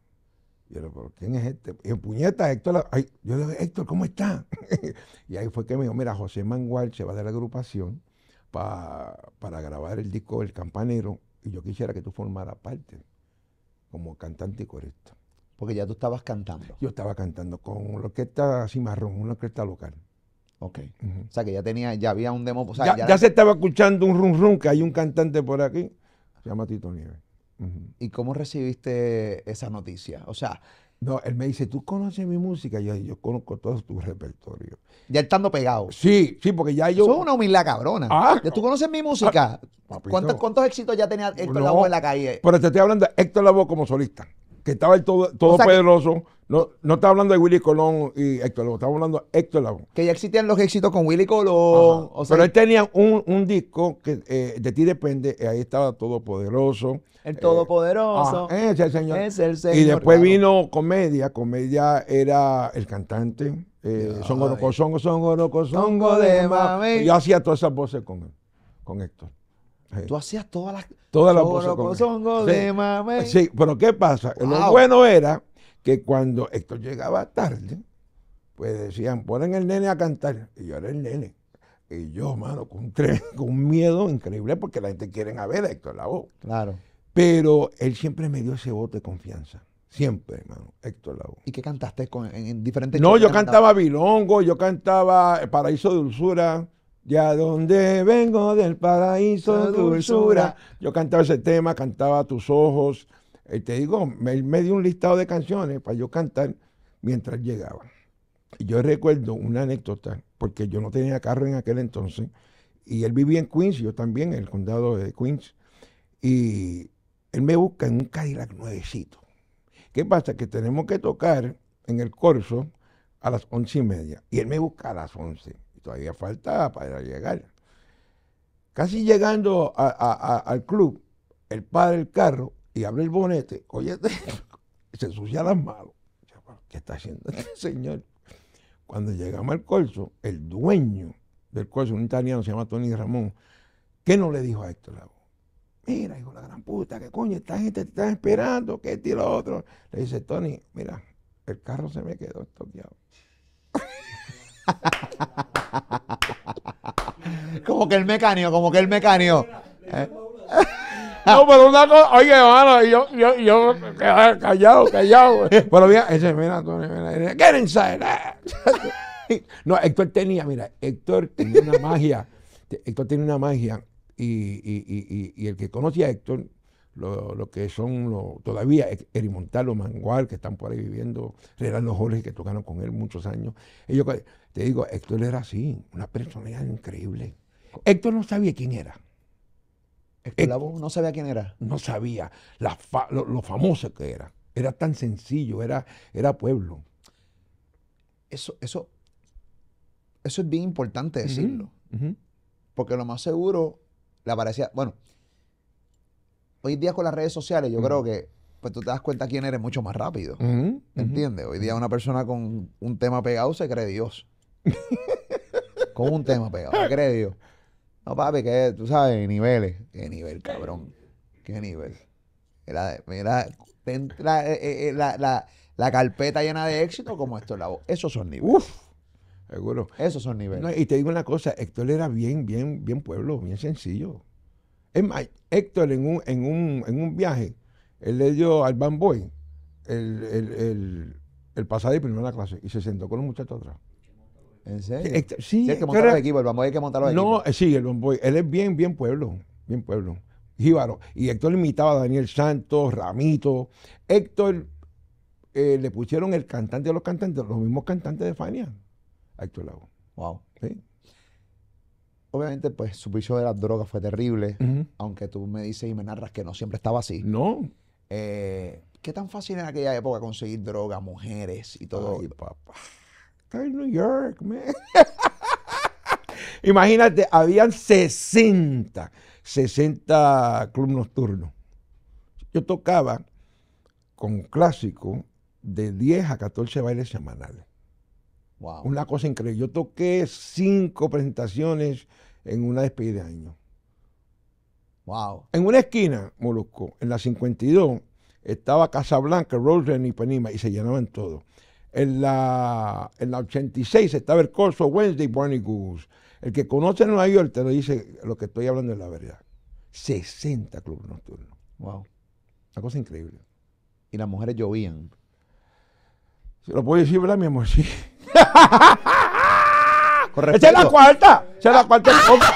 Yo le digo, ¿quién es este? Y puñeta, Héctor. Ay, yo le digo, Héctor, ¿cómo está? y ahí fue que me dijo, mira, José Mangual se va de la agrupación para grabar el disco El Campanero y yo quisiera que tú formaras parte como cantante y corista. Porque ya tú estabas cantando. Yo estaba cantando con una orquesta Cimarrón, una orquesta local. Ok. O sea que ya tenía, ya había un demo. O ya, se estaba escuchando un rum rum que hay un cantante por aquí, se llama Tito Nieves. ¿Y cómo recibiste esa noticia? O sea, no, él me dice, ¿tú conoces mi música? yo, conozco todo tu repertorio. Ya estando pegado. Sí, sí, porque ya yo. Eso una humildad cabrona. Ah, ya tú conoces mi música. Ah, ¿Cuántos, éxitos ya tenía Héctor Lavoe en la calle? Pero te estoy hablando de Héctor Lavoe como solista que estaba el todo, No, no estaba hablando de Willy Colón y Héctor Lavoe, estaba hablando de Héctor Lago. Que ya existían los éxitos con Willy Colón. pero él tenía un, disco que eh, de ti depende, eh, ahí estaba Todopoderoso. El Todopoderoso. Eh, ese es el señor. Es el señor. Y después vino Comedia. Comedia era el cantante. son son de mami. Yo hacía todas esas voces con con Héctor. Tú hacías todas las. Todas las sí. Sí, pero ¿qué pasa? Lo bueno era que cuando Héctor llegaba tarde, pues decían, ponen el nene a cantar. Y yo era el nene. Y yo, mano, con, un con miedo increíble porque la gente quiere a ver a Héctor voz Claro. Pero él siempre me dio ese voto de confianza. Siempre, hermano, Héctor voz ¿Y qué cantaste con, en, en diferentes No, yo cantaba Bilongo, yo cantaba Paraíso de Dulzura, ya donde vengo del paraíso dulzura. Yo cantaba ese tema, cantaba tus ojos. Y te digo, me, me dio un listado de canciones para yo cantar mientras llegaba. Y yo recuerdo una anécdota, porque yo no tenía carro en aquel entonces, y él vivía en Queens, yo también, en el condado de Queens, y él me busca en un Cadillac nuevecito. ¿Qué pasa? Que tenemos que tocar en el corso a las once y media, y él me busca a las once todavía faltaba para llegar. Casi llegando al club, el padre del carro y abre el bonete, oye, se sucia las manos. ¿Qué está haciendo este señor? Cuando llegamos al corso, el dueño del corso, un italiano se llama Tony Ramón, ¿qué no le dijo a Héctor Mira, hijo de la gran puta, que coño, esta gente te está esperando, que este otro. Le dice, Tony, mira, el carro se me quedó estoqueado. como que el mecánico, como que el mecánico. Eh. No, pero una cosa, oye, hermano, yo, yo, yo, eh, callado, callado. Pero mira, ese, mira, mira, No, Héctor tenía, mira, Héctor tenía una magia. Héctor tenía una magia. Y, y, y, y el que conocía a Héctor lo, que son lo, todavía Erimontal o Mangual, que están por ahí viviendo, eran los Jorge que tocaron con él muchos años. Ellos, te digo, Héctor era así, una personalidad increíble. Héctor no sabía quién era. Héctor no sabía quién era. No sabía la lo, famoso que era. Era tan sencillo, era, era pueblo. Eso, eso, eso es bien importante decirlo. Porque lo más seguro le parecía bueno, hoy día con las redes sociales, yo creo que pues tú te das cuenta quién eres mucho más rápido. Uh ¿Entiendes? Hoy día una persona con un tema pegado se cree Dios. con un tema pegado, se cree Dios. No, papi, que tú sabes, niveles. Qué nivel, cabrón. Qué nivel. Mira, eh, eh, eh, la, la, la, carpeta llena de éxito como esto. La, esos son niveles. Uf. Seguro. Esos son niveles. y te digo una cosa, Héctor era bien, bien, bien pueblo, bien sencillo. Es más, Héctor en un, viaje, él le dio al Bamboy el, el, el, el pasaje de primera clase y se sentó con un muchacho atrás. ¿En serio? sí, que montar el Bamboy hay que montar los no, equipos. No, eh, sí, el Bamboy, él es bien, bien pueblo, bien pueblo. Jíbaro. Y Héctor imitaba a Daniel Santos, Ramito. Héctor eh, le pusieron el cantante de los cantantes, los mismos cantantes de Fania, a Héctor Lago. Wow. ¿Sí? obviamente, pues su piso de las drogas fue terrible, aunque tú me dices y me narras que no siempre estaba así. No. Eh, ¿Qué tan fácil en aquella época conseguir drogas, mujeres y todo? Ay, papá. New York, man. Imagínate, habían 60, 60 club nocturnos. Yo tocaba con clásico de 10 a 14 bailes semanales. Una cosa increíble. Yo toqué cinco presentaciones en una despedida de año. Wow. En una esquina, Molusco, en la 52, estaba Casablanca, Rosen y Panima, y se llenaban todos. En la, en la 86 estaba el corso Wednesday Barney Goose. El que conoce Nueva York te lo dice lo que estoy hablando es la verdad. 60 clubes nocturnos. Wow. Una cosa increíble. Y las mujeres llovían. Se lo puedo decir, ¿verdad, mi amor? Sí. Esa es la cuarta. Esa es la cuarta época.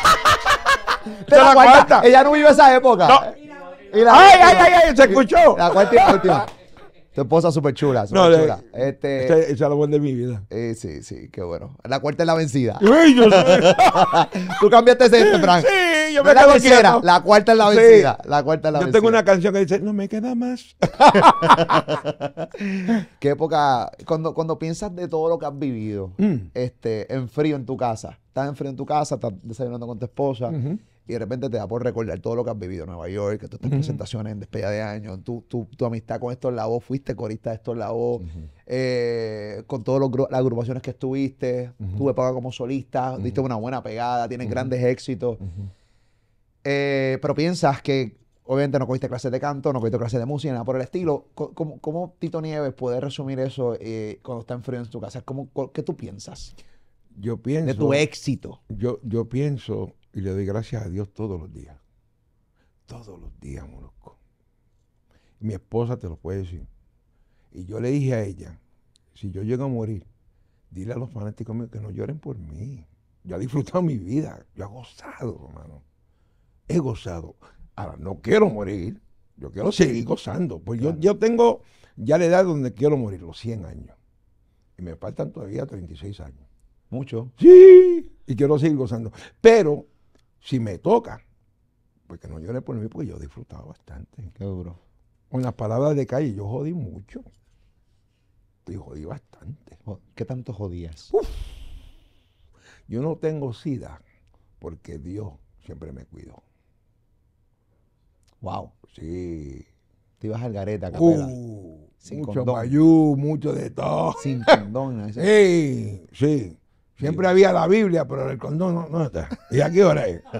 es la cuarta. Ella no vive esa época. ay, ay, ay, ay, se escuchó. La cuarta y la última. Tu esposa súper chula, súper chula. este, esa, es la buena de mi vida. Eh, sí, sí, qué bueno. La cuarta es la vencida. Tú cambiaste ese, este, Frank. Sí, yo me quedo la La cuarta es la vencida. La cuarta es la vencida. Yo tengo una canción que dice, no me queda más. qué época. Cuando, cuando piensas de todo lo que has vivido, mm. este, en frío en tu casa. Estás en frío en tu casa, estás desayunando con tu esposa y de repente te da por recordar todo lo que has vivido en Nueva York, que todas estas presentaciones en despedida de año, tu, amistad con Estos La fuiste corista de Estos La eh, con todas las agrupaciones que estuviste, tuve paga como solista, diste una buena pegada, tienes grandes éxitos. Eh, pero piensas que obviamente no cogiste clases de canto, no cogiste clases de música, nada por el estilo. ¿Cómo, Tito Nieves puede resumir eso eh, cuando está en en tu casa? ¿Qué tú piensas? Yo pienso... De tu éxito. Yo, yo pienso y le doy gracias a Dios todos los días. Todos los días, Molusco. Mi esposa te lo puede decir. Y yo le dije a ella, si yo llego a morir, dile a los fanáticos míos que no lloren por mí. Yo he disfrutado mi vida, yo he gozado, hermano. He gozado. Ahora, no quiero morir, yo quiero seguir gozando. Pues yo, yo tengo ya la edad donde quiero morir, los 100 años. Y me faltan todavía 36 años. Mucho. Sí, y quiero seguir gozando. Pero si me toca, porque no lloré por mí, porque yo disfrutaba bastante. Qué duro. Con las palabras de calle, yo jodí mucho. Y jodí bastante. ¿Qué tanto jodías? Yo no tengo sida, porque Dios siempre me cuidó. Wow. Sí. Te ibas al gareta, capela. Sin mucho mucho de todo. Sin condón. Sí, sí. Siempre había la Biblia, pero el condón no, está. ¿Y a qué hora es?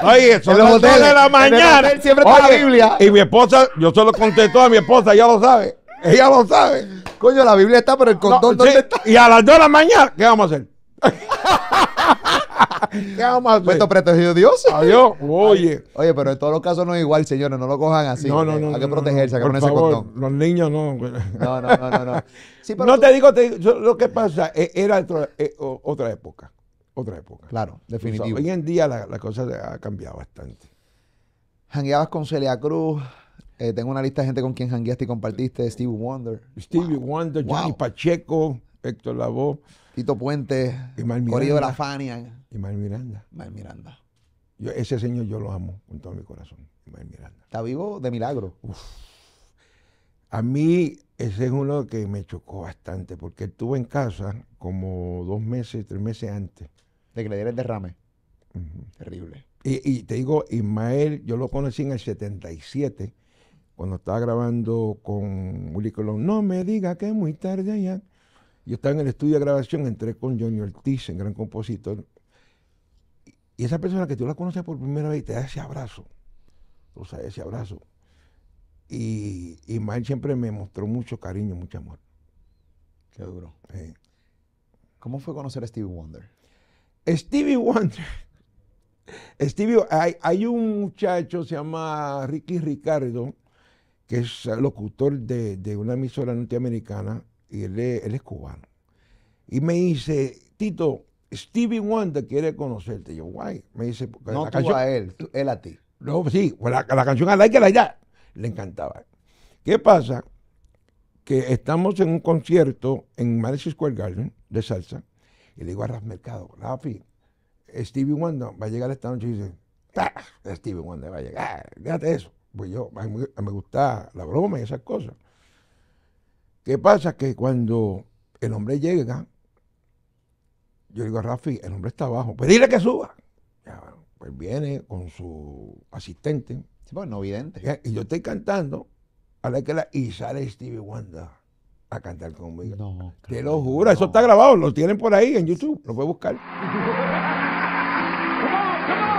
Oye, son las dos de la mañana. siempre está la Biblia. Y mi esposa, yo solo contesto a mi esposa, ella lo sabe. Ella lo sabe. Coño, la Biblia está, pero el condón no, ¿dónde está? Y a las 2 de la mañana, ¿qué vamos a hacer? ¿Qué vamos a hacer? protegido Dios. Adiós. Oye. Oye, pero en todos los casos no es igual, señores. No lo cojan así. No, no, no. Hay que protegerse, no, Los niños no. No, no, no, no. no te digo, lo que pasa, era eh, otra, época. Otra época. Claro, definitivo. hoy en día la, cosa ha cambiado bastante. Jangueabas con Celia Cruz. Eh, tengo una lista de gente con quien jangueaste y compartiste. Steve Wonder. Stevie Wonder, Johnny Pacheco, Héctor Lavoe. Tito Puente, Corrido de la Fania. Y Miranda. Mar Miranda. Yo, ese señor yo lo amo con todo mi corazón, Miranda. Está vivo de milagro. A mí ese es uno que me chocó bastante, porque él estuvo en casa como dos meses, tres meses antes. De que le diera el derrame. Terrible. Y, te digo, Ismael, yo lo conocí en el 77, cuando estaba grabando con Willy Colón. No me diga que es muy tarde allá. Yo estaba en el estudio de grabación, entré con Johnny Ortiz, el gran compositor, y esa persona que tú la conoces por primera vez te da ese abrazo, o sea, ese abrazo. Y, y siempre me mostró mucho cariño, mucho amor. Qué duro. ¿Cómo fue conocer a Stevie Wonder? Stevie Wonder. Stevie, hay, un muchacho, se llama Ricky Ricardo, que es locutor de una emisora norteamericana, y él es, cubano. Y me dice, Tito, Stevie Wonder quiere conocerte. Yo, guay. Me dice, no la tú a él, él a ti. No, sí, pues la, la canción a la que la ya le encantaba. ¿Qué pasa? Que estamos en un concierto en Madison Square Garden de salsa y le digo a Ras Mercado, Rafi, Stevie Wonder va a llegar esta noche y dice, Steven ah, Stevie Wonder va a llegar, Fíjate eso. Pues yo, me gusta la broma y esas cosas. ¿Qué pasa? Que cuando el hombre llega, yo digo a Rafi, el hombre está abajo, pues dile que suba. pues viene con su asistente. Bueno, pues, evidente. y yo estoy cantando a la que la, y sale Stevie Wanda a cantar conmigo. Te lo juro, eso está grabado, lo tienen por ahí en YouTube, lo puedes buscar.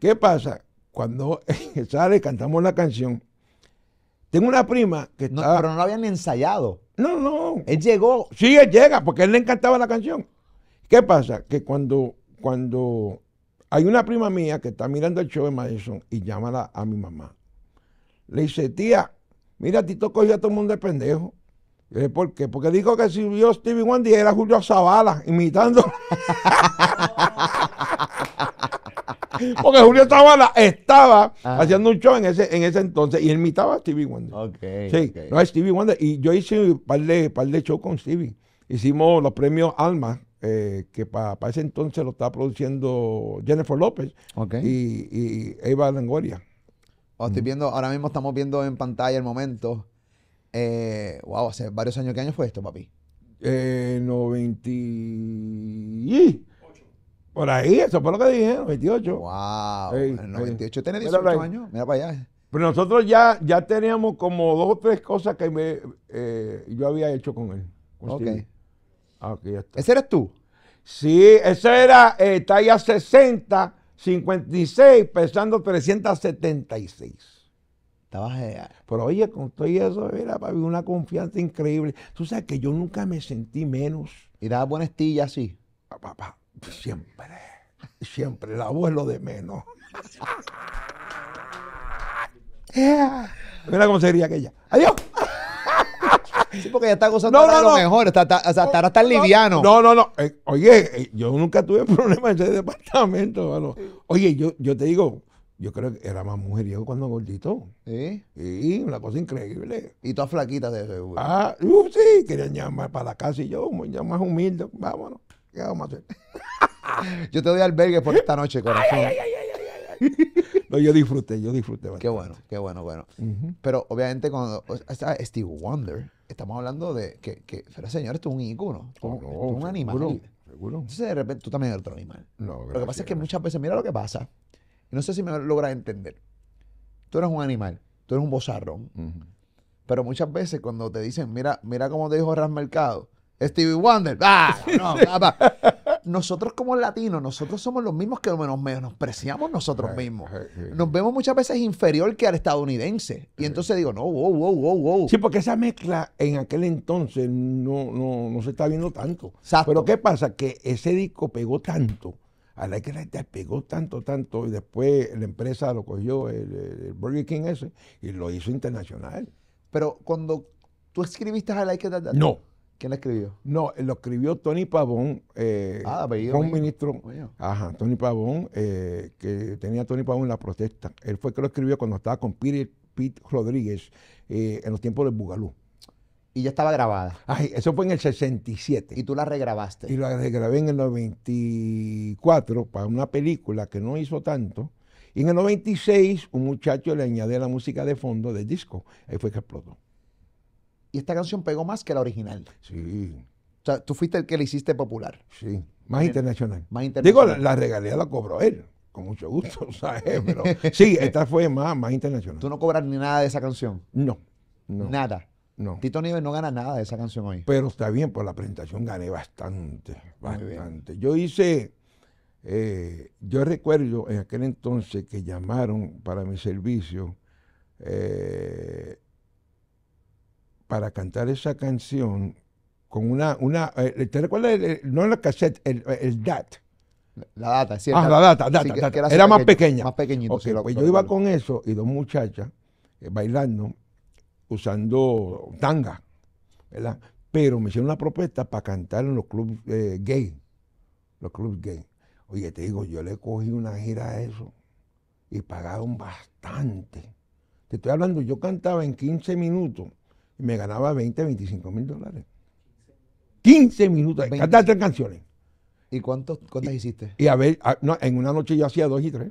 ¿Qué pasa? Cuando sale, cantamos la canción. Tengo una prima que no, Pero no la habían ensayado. No, no. Él llegó. Sí, él llega, porque él le encantaba la canción. ¿Qué pasa? Que cuando, cuando hay una prima mía que está mirando el show de Madison y llama a mi mamá. Le dice, tía, mira, Tito cogió a todo el mundo de pendejo. ¿por qué? Porque dijo que si vio Stevie Wonder era Julio Zavala imitando. Porque Julio Tavala estaba ah. haciendo un show en ese, en ese entonces y él a Stevie Wonder. Okay, sí, no es Stevie Wonder. Y yo hice un par de, par shows con Stevie. Hicimos los premios Alma, eh, que para ese entonces lo estaba produciendo Jennifer López y, y, Eva Langoria. Oh, estoy viendo, ahora mismo estamos viendo en pantalla el momento. Eh, wow, hace varios años, ¿qué año fue esto, papi? Eh, 90. Por ahí, eso fue lo que dije, 28. Wow. 98 tiene 18 años, mira para allá. Pero nosotros ya, teníamos como dos o tres cosas que eh, yo había hecho con él. ok. Ah, ok, ya está. ¿Ese eres tú? Sí, ese era eh, talla 60, 56, pesando 376. Estaba Estabas eh, Pero oye, con todo eso, mira, papi, una confianza increíble. Tú sabes que yo nunca me sentí menos. Y daba buena estilla así. Siempre, siempre, la abuelo de menos. Eh, mira cómo sería aquella. ¡Adiós! Sí, porque ella está gozando no, lo mejor, está, está, está, liviano. No, no, no. Eh, oye, eh, yo nunca tuve problemas en ese departamento. Oye, yo, yo te digo, yo creo que era más mujeriego cuando gordito. ¿Sí? Sí, una cosa increíble. Y todas flaquitas de seguro. Ah, uh, sí, querían llamar para la casa y yo, ya más humilde, vámonos. yo te doy albergue por esta noche, corazón. no, yo disfruté, yo disfruté. Qué bueno, qué bueno, bueno. Pero obviamente cuando Steve Wonder, estamos hablando de que, que pero señor, esto es un ícono, un, oh, un oh, animal. Seguro, Entonces de repente tú también eres otro animal. lo que pasa es que muchas veces, mira lo que pasa, no sé si me logras entender. Tú eres un animal, tú eres un bozarrón, pero muchas veces cuando te dicen, mira, mira cómo te dijo Ras Mercado, Stevie Wonder. ¡Ah! No, nosotros como latinos, nosotros somos los mismos que nos preciamos nosotros mismos. Nos vemos muchas veces inferior que al estadounidense. Y entonces digo, no, wow, wow, wow, wow. Sí, porque esa mezcla en aquel entonces no, no, se está viendo tanto. Pero ¿qué pasa? Que ese disco pegó tanto. A la que pegó tanto, tanto, y después la empresa lo cogió, el, Burger King ese, y lo hizo internacional. Pero cuando tú escribiste a la que... No, ¿Quién la escribió? No, eh, lo escribió Tony Pavón, eh, ah, un ministro. Ajá, Tony Pavón, eh, que tenía Tony Pavón en la protesta. Él fue que lo escribió cuando estaba con Pete, Rodríguez eh, en los tiempos del Bugalú. Y ya estaba grabada. Ay, eso fue en el 67. Y tú la regrabaste. Y la regrabé en el 94 para una película que no hizo tanto. Y en el 96 un muchacho le añadió la música de fondo del disco. Ahí fue que explotó. Y esta canción pegó más que la original. Sí. O sea, tú fuiste el que le hiciste popular. Sí, más internacional. Más internacional. Digo, la, regalía la cobró él con mucho gusto, ¿sabes? Pero, sí, esta fue más, más internacional. ¿Tú no cobras ni nada de esa canción? No, Nada. No. Tito Nieves no gana nada de esa canción hoy. Pero está bien, por la presentación gané bastante, bastante. Yo hice, eh, yo recuerdo en aquel entonces que llamaron para mi servicio eh, para cantar esa canción con una, una eh, ¿te recuerdas? No en no la cassette, el, DAT. La data, cierto. Ah, la data, data, era, más pequeña. Más pequeñito. Pues yo iba con eso y dos muchachas eh, bailando, usando tanga, ¿verdad? Pero me hicieron una propuesta para cantar en los clubes eh, gay, los clubes gay. Oye, te digo, yo le cogí una gira a eso y pagaron bastante. Te estoy hablando, yo cantaba en 15 minutos y me ganaba 20, 25 mil dólares. 15 minutos, cantar tres canciones. ¿Y cuántos, cuántas hiciste? Y a ver, en una noche yo hacía dos y tres.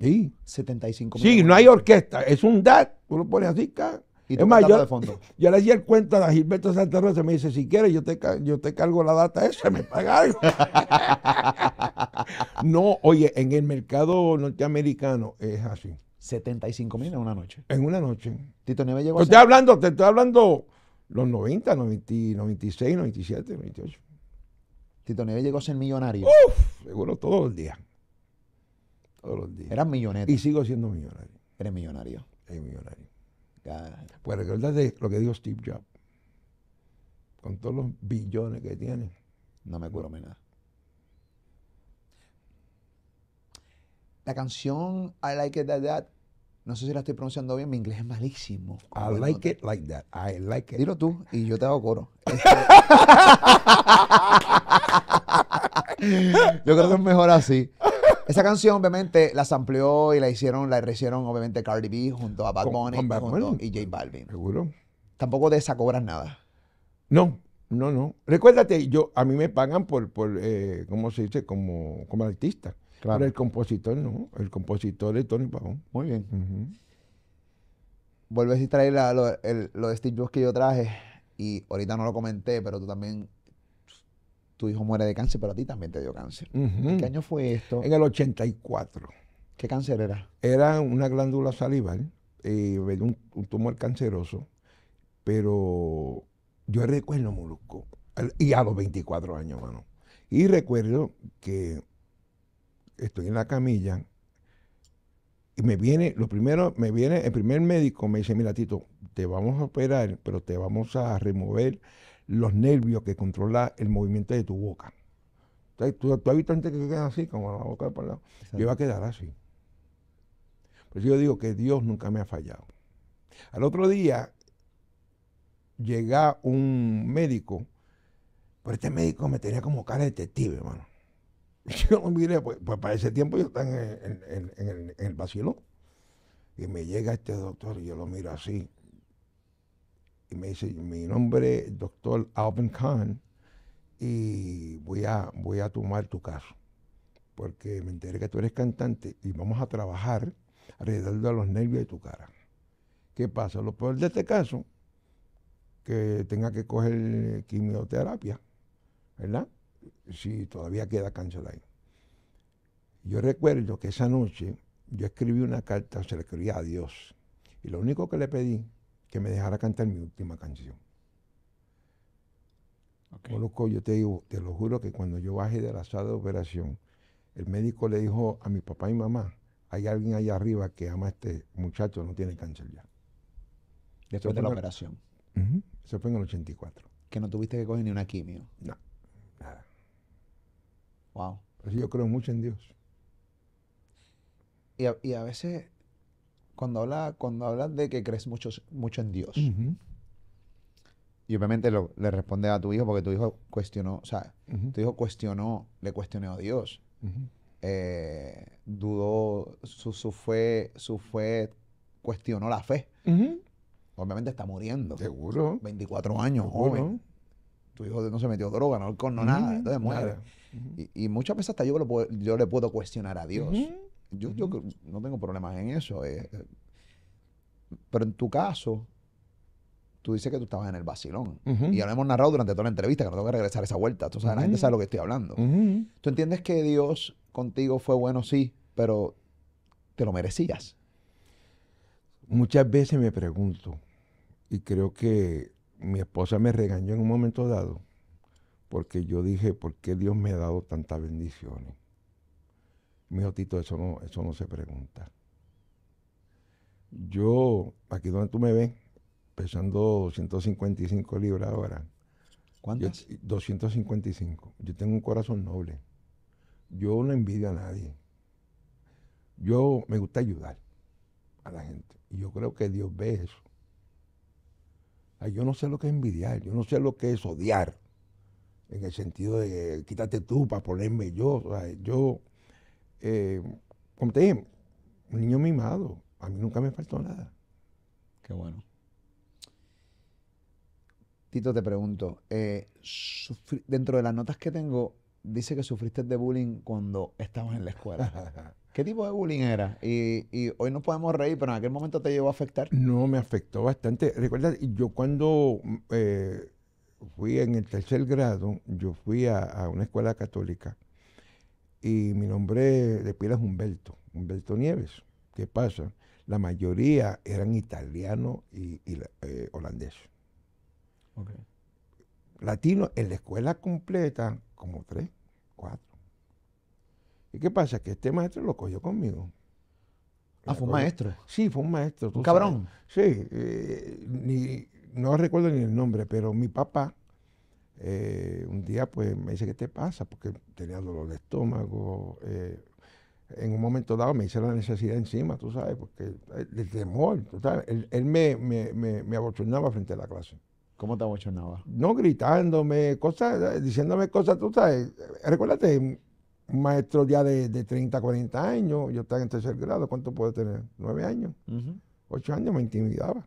Sí. 75 mil. Sí, no hay orquesta, es un DAT, tú lo pones así, cara. ¿Y es más, yo, de fondo? yo le hacía el cuento a Gilberto Santa Rosa, me dice, si quieres, yo te, yo te cargo la data esa, me algo. no, oye, en el mercado norteamericano es así. 75 mil en una noche. En una noche. Tito Neves llegó a estoy hablando, Te estoy hablando los 90, 96, 97, 98. Tito Neves llegó a ser millonario. Uf, seguro todos los días. Todos los días. Eras millonario. Y sigo siendo millonario. Eres millonario. Eres millonario. God. Pues recuérdate lo que dijo Steve Jobs. Con todos los billones que tiene. No me curo nada. La canción I Like It That That no sé si la estoy pronunciando bien, mi inglés es malísimo. I like it like that. I like it. Dilo tú y yo te hago coro. Este, yo creo que es mejor así. Esa canción, obviamente, la amplió y la hicieron, la hicieron, obviamente, Cardi B junto a Bad Bunny y J Balvin. Seguro. Tampoco de esa nada. No, no, no. Recuérdate, yo, a mí me pagan por, por eh, ¿cómo se dice? Como, como artista. Pero el compositor no, el compositor es Tony Pavón. Muy bien. Vuelves y traes los lo, Steve Jobs que yo traje y ahorita no lo comenté, pero tú también, tu hijo muere de cáncer, pero a ti también te dio cáncer. qué año fue esto? En el 84. ¿Qué cáncer era? Era una glándula salival, eh, un, tumor canceroso, pero yo recuerdo, Molusco, y a los 24 años, mano. Y recuerdo que estoy en la camilla y me viene, lo primero, me viene el primer médico, me dice, mira Tito, te vamos a operar, pero te vamos a remover los nervios que controla el movimiento de tu boca. Tú, has visto gente que queda así, como la boca de lado. Yo va a quedar así. Pues yo digo que Dios nunca me ha fallado. Al otro día llega un médico, pero este médico me tenía como cara de detective, hermano. Yo lo miré, pues, pues, para ese tiempo yo estaba en, el, en, vacilón. Y me llega este doctor y yo lo miro así. Y me dice, mi nombre es doctor Alvin Khan y voy a, voy a tomar tu caso. Porque me enteré que tú eres cantante y vamos a trabajar alrededor de los nervios de tu cara. ¿Qué pasa? Lo peor de este caso, que tenga que coger quimioterapia, ¿verdad? si todavía queda cáncer ahí. Yo recuerdo que esa noche yo escribí una carta, se la escribí a Dios. Y lo único que le pedí, que me dejara cantar mi última canción. Okay. yo te digo, te lo juro que cuando yo bajé de la sala de operación, el médico le dijo a mi papá y mamá, hay alguien allá arriba que ama a este muchacho, no tiene cáncer ya. Después de la operación. se eso fue en el 84. Que no tuviste que coger ni una quimio. No, nada. Wow. yo creo mucho en Dios. Y a, veces, cuando hablas cuando de que crees mucho, mucho en Dios, y obviamente le responde a tu hijo, porque tu hijo cuestionó, o sea, tu hijo cuestionó, le cuestionó a Dios. Eh, dudó, su, su, fue su cuestionó la fe. Obviamente está muriendo. Seguro. 24 años, joven tu hijo no se metió droga, no alcohol, no nada, entonces muere. y, muchas veces hasta yo, yo le puedo cuestionar a Dios. yo, no tengo problemas en eso. Eh, eh, pero en tu caso, tú dices que tú estabas en el vacilón. Y ya lo hemos narrado durante toda la entrevista, que no tengo que regresar a esa vuelta. Entonces la gente sabe lo que estoy hablando. Tú entiendes que Dios contigo fue bueno, sí, pero te lo merecías. Muchas veces me pregunto, y creo que mi esposa me regañó en un momento dado porque yo dije, ¿por qué Dios me ha dado tantas bendiciones? mi dijo, Tito, eso no, eso no se pregunta. Yo, aquí donde tú me ves, pesando 255 libras ahora. ¿Cuántas? 255. Yo tengo un corazón noble. Yo no envidio a nadie. Yo me gusta ayudar a la gente. Y yo creo que Dios ve eso yo no sé lo que es envidiar, yo no sé lo que es odiar, en el sentido de quítate tú para ponerme yo. O sea, yo, eh, como te dije, un niño mimado, a mí nunca me faltó nada. Qué bueno. Tito, te pregunto, eh, dentro de las notas que tengo, dice que sufriste de bullying cuando estabas en la escuela. ¿Qué tipo de bullying era? Y, hoy no podemos reír, pero en aquel momento te llevó a afectar. No, me afectó bastante. Recuerda, yo cuando eh, fui en el tercer grado, yo fui a, una escuela católica y mi nombre de pila es Humberto, Humberto Nieves. ¿Qué pasa? La mayoría eran italianos y, eh, holandeses. Okay. Latinos en la escuela completa, como tres, cuatro. ¿Y qué pasa? Que este maestro lo cogió conmigo. Ah, fue un maestro. Sí, fue un maestro. ¿Un cabrón? Sí, eh, no recuerdo ni el nombre, pero mi papá eh, un día pues me dice, ¿qué te pasa? Porque tenía dolor de estómago. Eh, en un momento dado me hice la necesidad encima, tú sabes, porque el, temor, tú sabes, él, me, me, abochornaba frente a la clase. ¿Cómo te abochornaba? No, gritándome, cosas, diciéndome cosas, tú sabes. Recuérdate, un maestro ya de, 30, 40 años, yo estaba en tercer grado, ¿cuánto puedo tener? Nueve años, ocho años me intimidaba.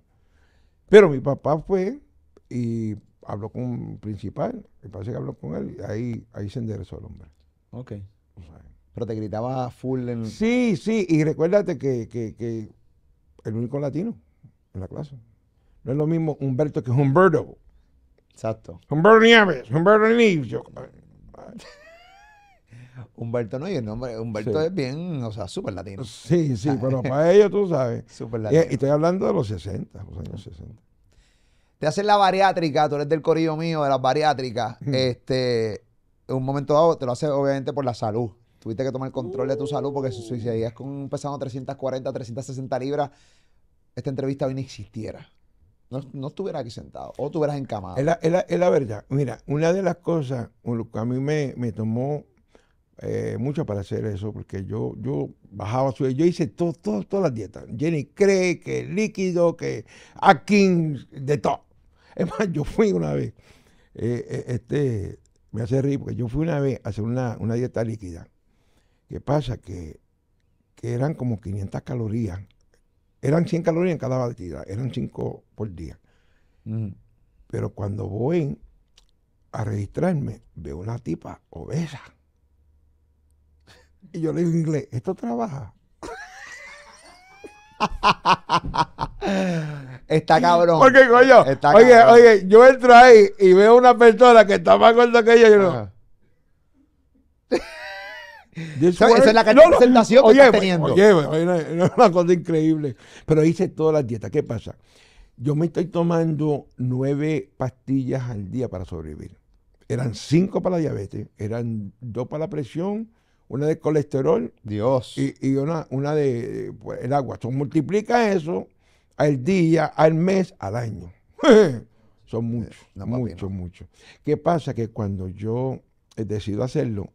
Pero mi papá fue y habló con un principal, me parece que habló con él, y ahí, ahí se enderezó el hombre. Ok. Pero te gritaba full en... Sí, sí, y recuérdate que, el único latino en la clase. No es lo mismo Humberto que Humberto. Exacto. Humberto Nieves, Humberto Nieves. Humberto no, y el nombre, Humberto es bien, o sea, súper latino. Sí, sí, pero para ellos tú sabes. Súper latino. Y, estoy hablando de los 60, los años 60. Te hacen la bariátrica, tú eres del corillo mío, de las bariátricas. Mm. este, en un momento dado te lo haces obviamente por la salud. Tuviste que tomar el control de tu salud porque si, si seguías con pesado 340, 360 libras, esta entrevista hoy no existiera. No, no estuvieras aquí sentado o estuvieras encamado. Es la, es la, verdad. Mira, una de las cosas que a mí me, me tomó eh, mucho para hacer eso, porque yo, yo bajaba su, yo hice todo, todas las dietas. Jenny cree que líquido, que Atkins, de todo. Es más, yo fui una vez, eh, eh, este, me hace reír, porque yo fui una vez a hacer una, dieta líquida. ¿Qué pasa? Que, que, eran como 500 calorías. Eran 100 calorías en cada batida, eran 5 por día. Pero cuando voy a registrarme, veo una tipa obesa y yo le digo en inglés, ¿esto trabaja? está cabrón. oye, oye, yo entro ahí y veo una persona que está más gorda que ella yo Esa es la que oye, teniendo. Oye, es una cosa increíble. Pero hice todas las dietas. ¿Qué pasa? Yo me estoy tomando nueve pastillas al día para sobrevivir. Eran cinco para la diabetes, eran dos para la presión, una de colesterol. Dios. Y, una, una de pues, el agua. son multiplica eso al día, al mes, al año. Son eh, muchos, muchos, muchos. ¿Qué pasa? Que cuando yo eh, decido hacerlo,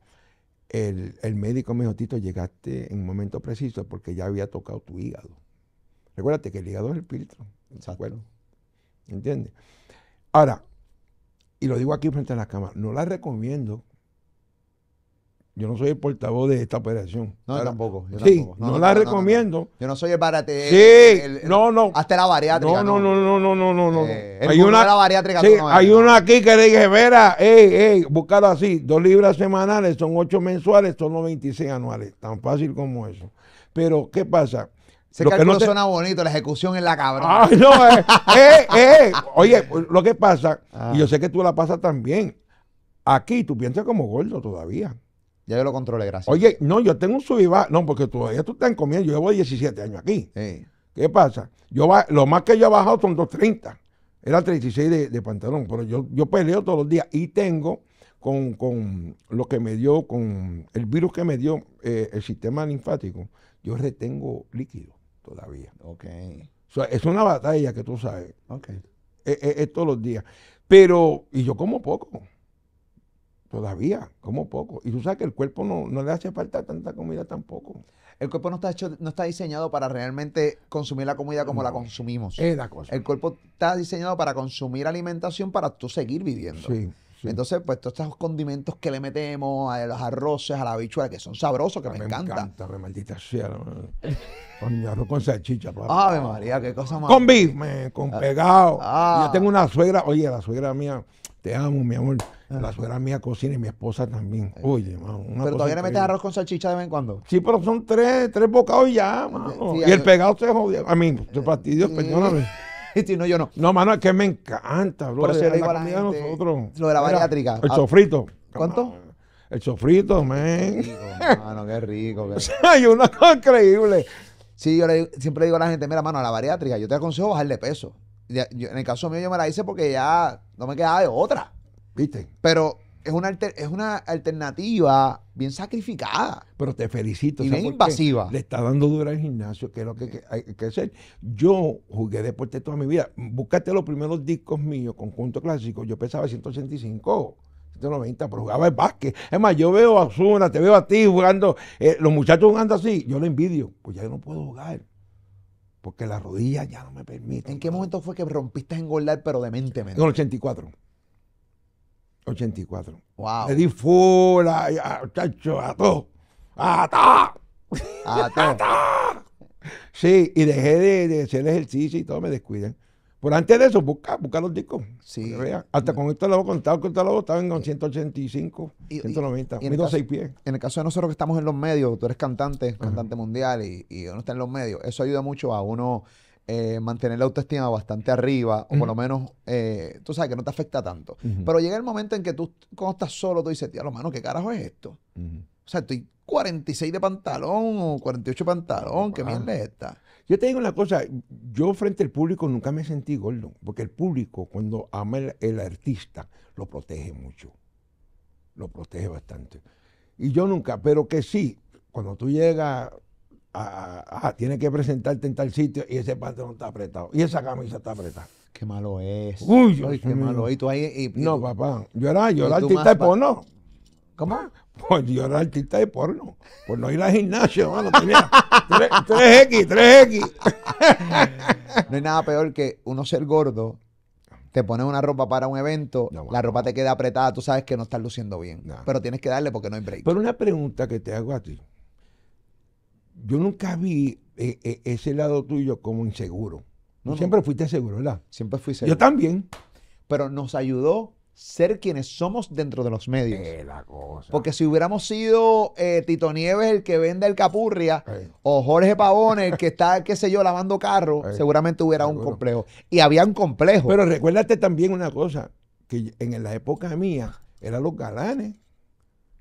el, médico me dijo, Tito, llegaste en un momento preciso porque ya había tocado tu hígado. Recuérdate que el hígado es el filtro. Exacto. ¿Entiendes? Ahora, y lo digo aquí frente a la cámara, no la recomiendo yo no soy el portavoz de esta operación. No, tampoco. No, la recomiendo. Yo no soy el barate. Sí, no, no. Hasta la bariátrica. No, no, no, no, no, no, no. Eh, hay una, hay una aquí que le dije, vera, ey, ey, así. Dos libras semanales, son ocho mensuales, son los 26 anuales. Tan fácil como eso. Pero, ¿qué pasa? Sé que no suena bonito, la ejecución es la cabra no, eh, eh, eh, Oye, lo que pasa, y yo ah. sé que tú la pasas también, aquí tú piensas como gordo todavía. Ya yo lo controlé, gracias. Oye, no, yo tengo un subivar. No, porque todavía tú estás comiendo. Yo llevo 17 años aquí. ¿Qué pasa? Yo Lo más que yo he bajado son 230. Era 36 de, pantalón. Pero yo, yo peleo todos los días. Y tengo con, lo que me dio, con el virus que me dio eh, el sistema linfático, yo retengo líquido todavía. Ok. es una batalla que tú sabes. Ok. es todos los días. Pero, y yo como poco. Todavía, como poco. Y tú sabes que el cuerpo no, no le hace falta tanta comida tampoco. El cuerpo no está hecho, no está diseñado para realmente consumir la comida como la consumimos. Es la cosa. El cuerpo está diseñado para consumir alimentación para tú seguir viviendo. Sí, Entonces, pues todos estos condimentos que le metemos a los arroces, a la habichuela, que son sabrosos, que ah, me me, me encanta. re maldita sea. Con arroz con salchicha. Papá. María, qué cosa más. Con bife, con pegado. Ah. Yo tengo una suegra, oye, la suegra mía, te amo, mi amor. La suegra mía cocina y mi esposa también. Oye, mano. Una pero todavía le metes arroz con salchicha de vez en cuando. Sí, pero son tres, tres bocados y ya, mano. y el pegado se jodió. A mí, te fastidio, sí. perdóname. no, yo no. No, mano, es que me encanta, bro. Pero eso nosotros. Lo de la bariátrica. El sofrito. ¿Cuánto? El sofrito, men. Mano, qué rico. Qué rico. Hay una cosa increíble. Sí, yo le, siempre digo a la gente, mira, mano, a la bariátrica, yo te aconsejo bajarle peso. en el caso mío, yo me la hice porque ya no me quedaba de otra. Pero es una, es una alternativa bien sacrificada. Pero te felicito. Y bien invasiva. Le está dando duro al gimnasio, que es lo que, hay que hacer. Yo jugué deporte toda mi vida. Búscate los primeros discos míos, conjunto clásico. Yo pesaba 185. 190, pero jugaba el básquet. Es más, yo veo a Zuna, te veo a ti jugando, eh, los muchachos jugando así, yo lo envidio, pues ya yo no puedo jugar. Porque la rodilla ya no me permite. ¿En qué momento fue que rompiste engordar, pero dementemente? En el 84. 84. Wow. Le di full a, a, chacho, todo. A Sí, y dejé de, de, hacer ejercicio y todo, me descuiden. Pero antes de eso, busca, busca los discos. Sí. Hasta con esto lo he contado, con este lo estaba en 185, y, 190, y, pies. En el caso de nosotros que estamos en los medios, tú eres cantante, cantante mundial y uno está en los medios, eso ayuda mucho a uno eh, mantener la autoestima bastante arriba, o por lo menos, eh, tú sabes que no te afecta tanto. Pero llega el momento en que tú, cuando estás solo, tú dices, tío, hermano, ¿qué carajo es esto? O sea, estoy 46 de pantalón o 48 de pantalón, ¿qué ah. mierda es esta? Yo te digo una cosa, yo frente al público nunca me sentí gordo, porque el público cuando ama el, el artista lo protege mucho, lo protege bastante. Y yo nunca, pero que sí, cuando tú llegas ah, tienes que presentarte en tal sitio y ese pantalón está apretado y esa camisa está apretada. Qué malo es. Uy, qué malo. Y tú ahí. no, papá. Yo era, yo era artista de porno. ¿Cómo? Pues yo era artista de porno. Por no ir al gimnasio, mano. Tenía 3, x 3X. no hay nada peor que uno ser gordo, te pones una ropa para un evento, la ropa te queda apretada, tú sabes que no estás luciendo bien. Pero tienes que darle porque no hay break. Pero una pregunta que te hago a ti yo nunca vi eh, eh, ese lado tuyo como inseguro. No, siempre fuiste seguro, ¿verdad? Siempre fui seguro. Yo también. Pero nos ayudó ser quienes somos dentro de los medios. Es eh, la cosa. Porque si hubiéramos sido Tito Nieves el que vende el Capurria o Jorge Pavón el que está, qué sé yo, lavando carro, seguramente hubiera un complejo. Y había un complejo. Pero recuérdate también una cosa, que en la época mía eran los galanes.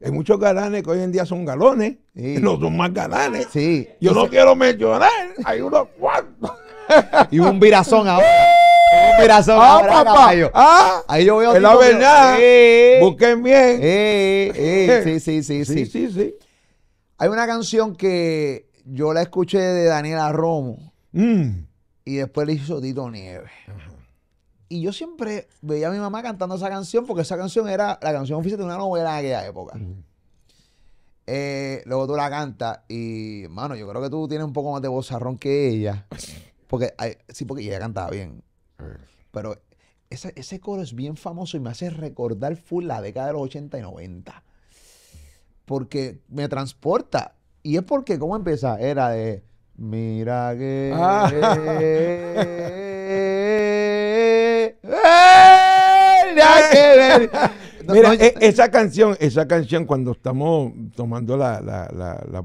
Hay muchos galanes que hoy en día son galones, Los no son más galanes. Yo no quiero mencionar, hay unos cuantos. y un virazón ahora. un virazón ah, ahora, Ah, ahí yo veo. Es la verdad. busquen bien. sí, sí, sí, sí, sí, sí, Hay una canción que yo la escuché de Daniela Romo mm. y después le hizo Tito Nieves. Ajá. Y yo siempre veía a mi mamá cantando esa canción porque esa canción era la canción oficial de una novela en aquella época. Eh, luego tú la cantas y, mano, yo creo que tú tienes un poco más de vozarrón que ella. Porque, sí, porque ella cantaba bien. Pero ese, coro es bien famoso y me hace recordar full la década de los 80 y 90. Porque me transporta. Y es porque, ¿cómo empieza? Era de, mira que... Ah. E, esa canción, esa canción cuando estamos tomando la,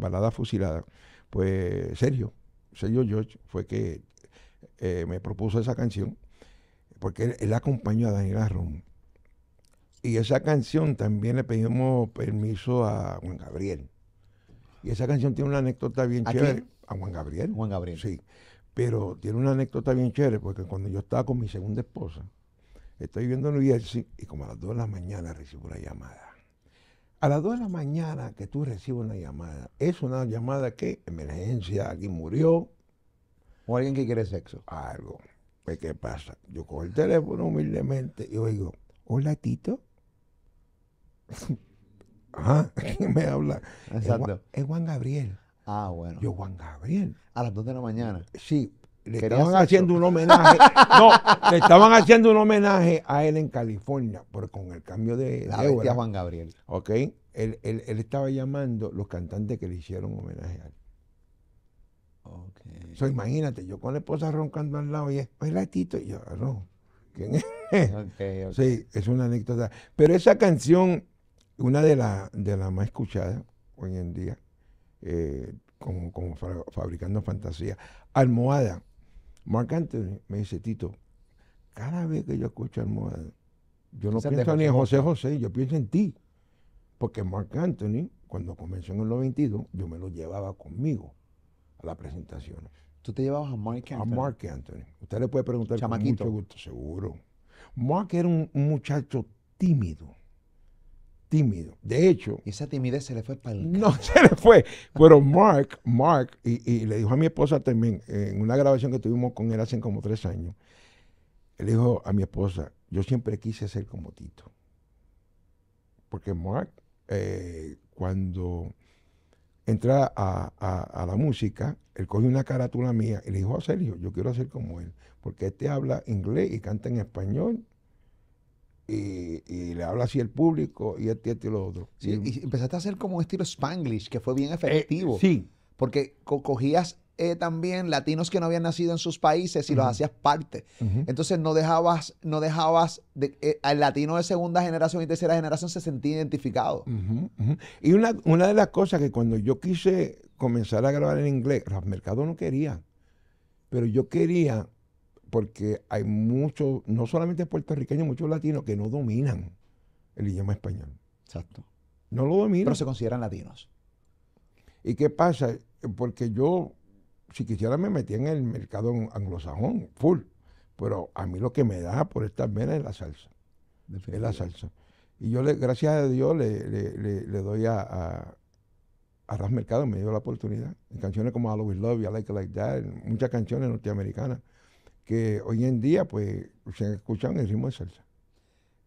balada fusilada, pues Sergio, Sergio George fue que eh, me propuso esa canción, porque él, acompañó a Daniel Romo. Y esa canción también le pedimos permiso a Juan Gabriel. Y esa canción tiene una anécdota bien chévere. A Juan Gabriel. Juan Gabriel. Sí. Pero tiene una anécdota bien chévere, porque cuando yo estaba con mi segunda esposa, Estoy viviendo en New Jersey y como a las 2 de la mañana recibo una llamada. A las 2 de la mañana que tú recibes una llamada, es una llamada que emergencia, alguien murió. O alguien que quiere sexo. Algo. Pues, ¿qué pasa? Yo cojo el teléfono humildemente y oigo, hola Tito. Ajá, ¿quién me habla? Exacto. Juan, es Juan Gabriel. Ah, bueno. Yo, Juan Gabriel. A las 2 de la mañana. Sí, le estaban haciendo un homenaje. no, le estaban haciendo un homenaje a él en California, por, con el cambio de. La bestia Juan Gabriel. Ok. Él, estaba llamando los cantantes que le hicieron homenaje a él. Ok. imagínate, yo con la esposa roncando al lado y es, el pues, ratito y yo, ah, no, ¿quién es? Sí, es una anécdota. Pero esa canción, una de las de la más escuchadas hoy en día, eh, como, fabricando fantasía, Almohada, Mark Anthony me dice, Tito, cada vez que yo escucho almohada, yo no pienso ni en José José, yo pienso en ti. Porque Mark Anthony, cuando comenzó en el 92, yo me lo llevaba conmigo a las presentaciones. ¿Tú te llevabas a Mark Anthony? A Mark Anthony. Usted le puede preguntar con mucho gusto, seguro. Mark era un muchacho tímido tímido. De hecho. esa timidez se le fue para el. No, se le fue. Pero Mark, Mark, y, le dijo a mi esposa también, en una grabación que tuvimos con él hace como tres años, él dijo a mi esposa: Yo siempre quise ser como Tito. Porque Mark, eh, cuando entra a, la música, él cogió una carátula mía y le dijo a oh, Sergio: Yo quiero ser como él. Porque este habla inglés y canta en español y, le habla así el público y este, este y lo otro. y, empezaste a hacer como un estilo Spanglish que fue bien eh, efectivo. sí. Porque cogías eh, también latinos que no habían nacido en sus países y los hacías parte. Entonces no dejabas, no dejabas de, eh, al latino de segunda generación y tercera generación se sentía identificado. y una, una de las cosas que cuando yo quise comenzar a grabar en inglés, los mercados no querían, pero yo quería porque hay muchos, no solamente puertorriqueños, muchos latinos que no dominan el idioma español. Exacto. No lo dominan. Pero se consideran latinos. ¿Y qué pasa? Porque yo, si quisiera, me metía en el mercado anglosajón, full. Pero a mí lo que me da por estas venas es la salsa. Es la salsa. Y yo, le, gracias a Dios, le, le, le, doy a, a, Mercado, me dio la oportunidad. En canciones como I Love You, I Like It Like That, muchas canciones norteamericanas que hoy en día pues se escuchan el ritmo de salsa.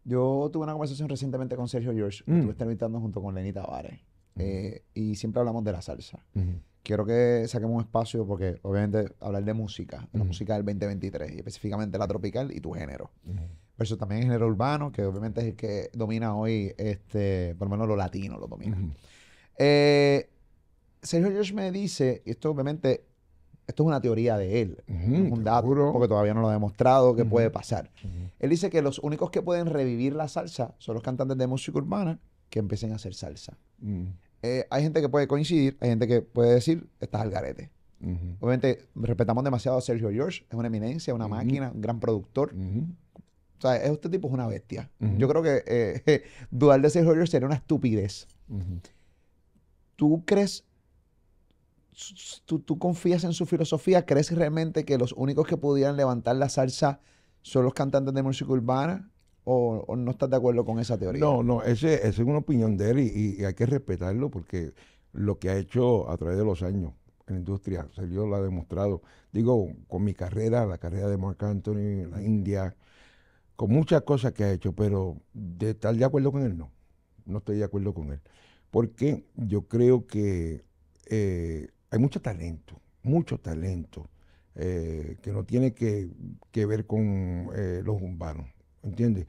Yo tuve una conversación recientemente con Sergio George, que estuve mm. entrevistando junto con Lenita Tavares, eh, y siempre hablamos de la salsa. Quiero que saquemos un espacio porque obviamente hablar de música, la música del 2023, y específicamente la tropical y tu género. Pero eso también el género urbano, que obviamente es el que domina hoy, este, por lo menos lo latino lo domina. Eh, Sergio George me dice, y esto obviamente esto es una teoría de él, un dato, porque todavía no lo ha demostrado que puede pasar. Él dice que los únicos que pueden revivir la salsa son los cantantes de música urbana que empiecen a hacer salsa. Mm. Eh, hay gente que puede coincidir, hay gente que puede decir, estás al garete. Obviamente, respetamos demasiado a Sergio George, es una eminencia, una máquina, un gran productor. O sea, este tipo es una bestia. Yo creo que eh, dudar de Sergio George sería una estupidez. ¿Tú crees tú, tú confías en su filosofía, crees realmente que los únicos que pudieran levantar la salsa son los cantantes de música urbana o, no estás de acuerdo con esa teoría? No, no, esa es una opinión de él y, hay que respetarlo porque lo que ha hecho a través de los años en la industria, yo lo ha demostrado. Digo, con mi carrera, la carrera de Mark Anthony, la India, con muchas cosas que ha hecho, pero de estar de acuerdo con él, no. No estoy de acuerdo con él. Porque yo creo que eh, hay mucho talento, mucho talento, eh, que no tiene que, ver con eh, los urbanos, ¿entiendes?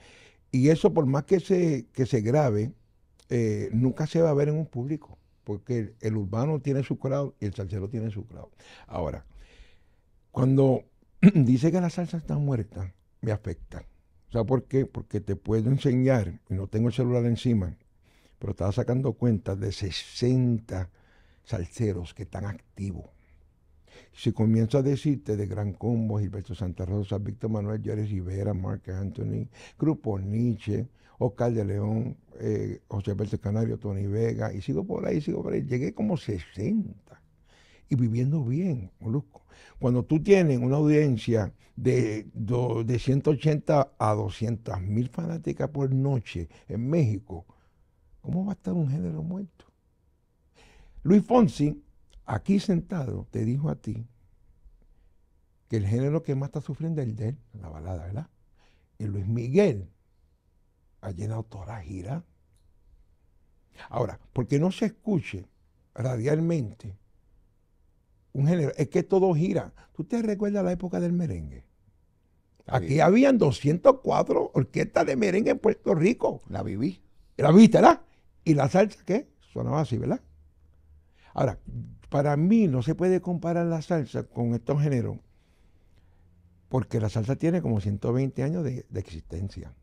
Y eso, por más que se, que se grabe, eh, nunca se va a ver en un público, porque el, urbano tiene su crowd y el salsero tiene su crowd. Ahora, cuando dice que la salsa está muerta, me afecta. ¿Sabes por qué? Porque te puedo enseñar, y no tengo el celular encima, pero estaba sacando cuentas de 60 salseros que están activos. Si comienza a decirte de Gran Combo, Gilberto Santa Rosa, Víctor Manuel Jerez Rivera, Mark Anthony, Grupo Nietzsche, Oscar de León, eh, José Alberto Canario, Tony Vega, y sigo por ahí, sigo por ahí. Llegué como 60 y viviendo bien, Molusco. Cuando tú tienes una audiencia de, de 180 a 200 mil fanáticas por noche en México, ¿cómo va a estar un género muerto? Luis Fonsi, aquí sentado, te dijo a ti que el género que más está sufriendo es el de él, la balada, ¿verdad? Y Luis Miguel ha llenado toda la gira. Ahora, porque no se escuche radialmente un género, es que todo gira. ¿Tú te recuerdas la época del merengue? Aquí habían 204 orquestas de merengue en Puerto Rico. La viví. La viste, ¿verdad? Y la salsa, ¿qué? Sonaba así, ¿verdad? Ahora, para mí no se puede comparar la salsa con estos géneros, porque la salsa tiene como 120 años de, existencia.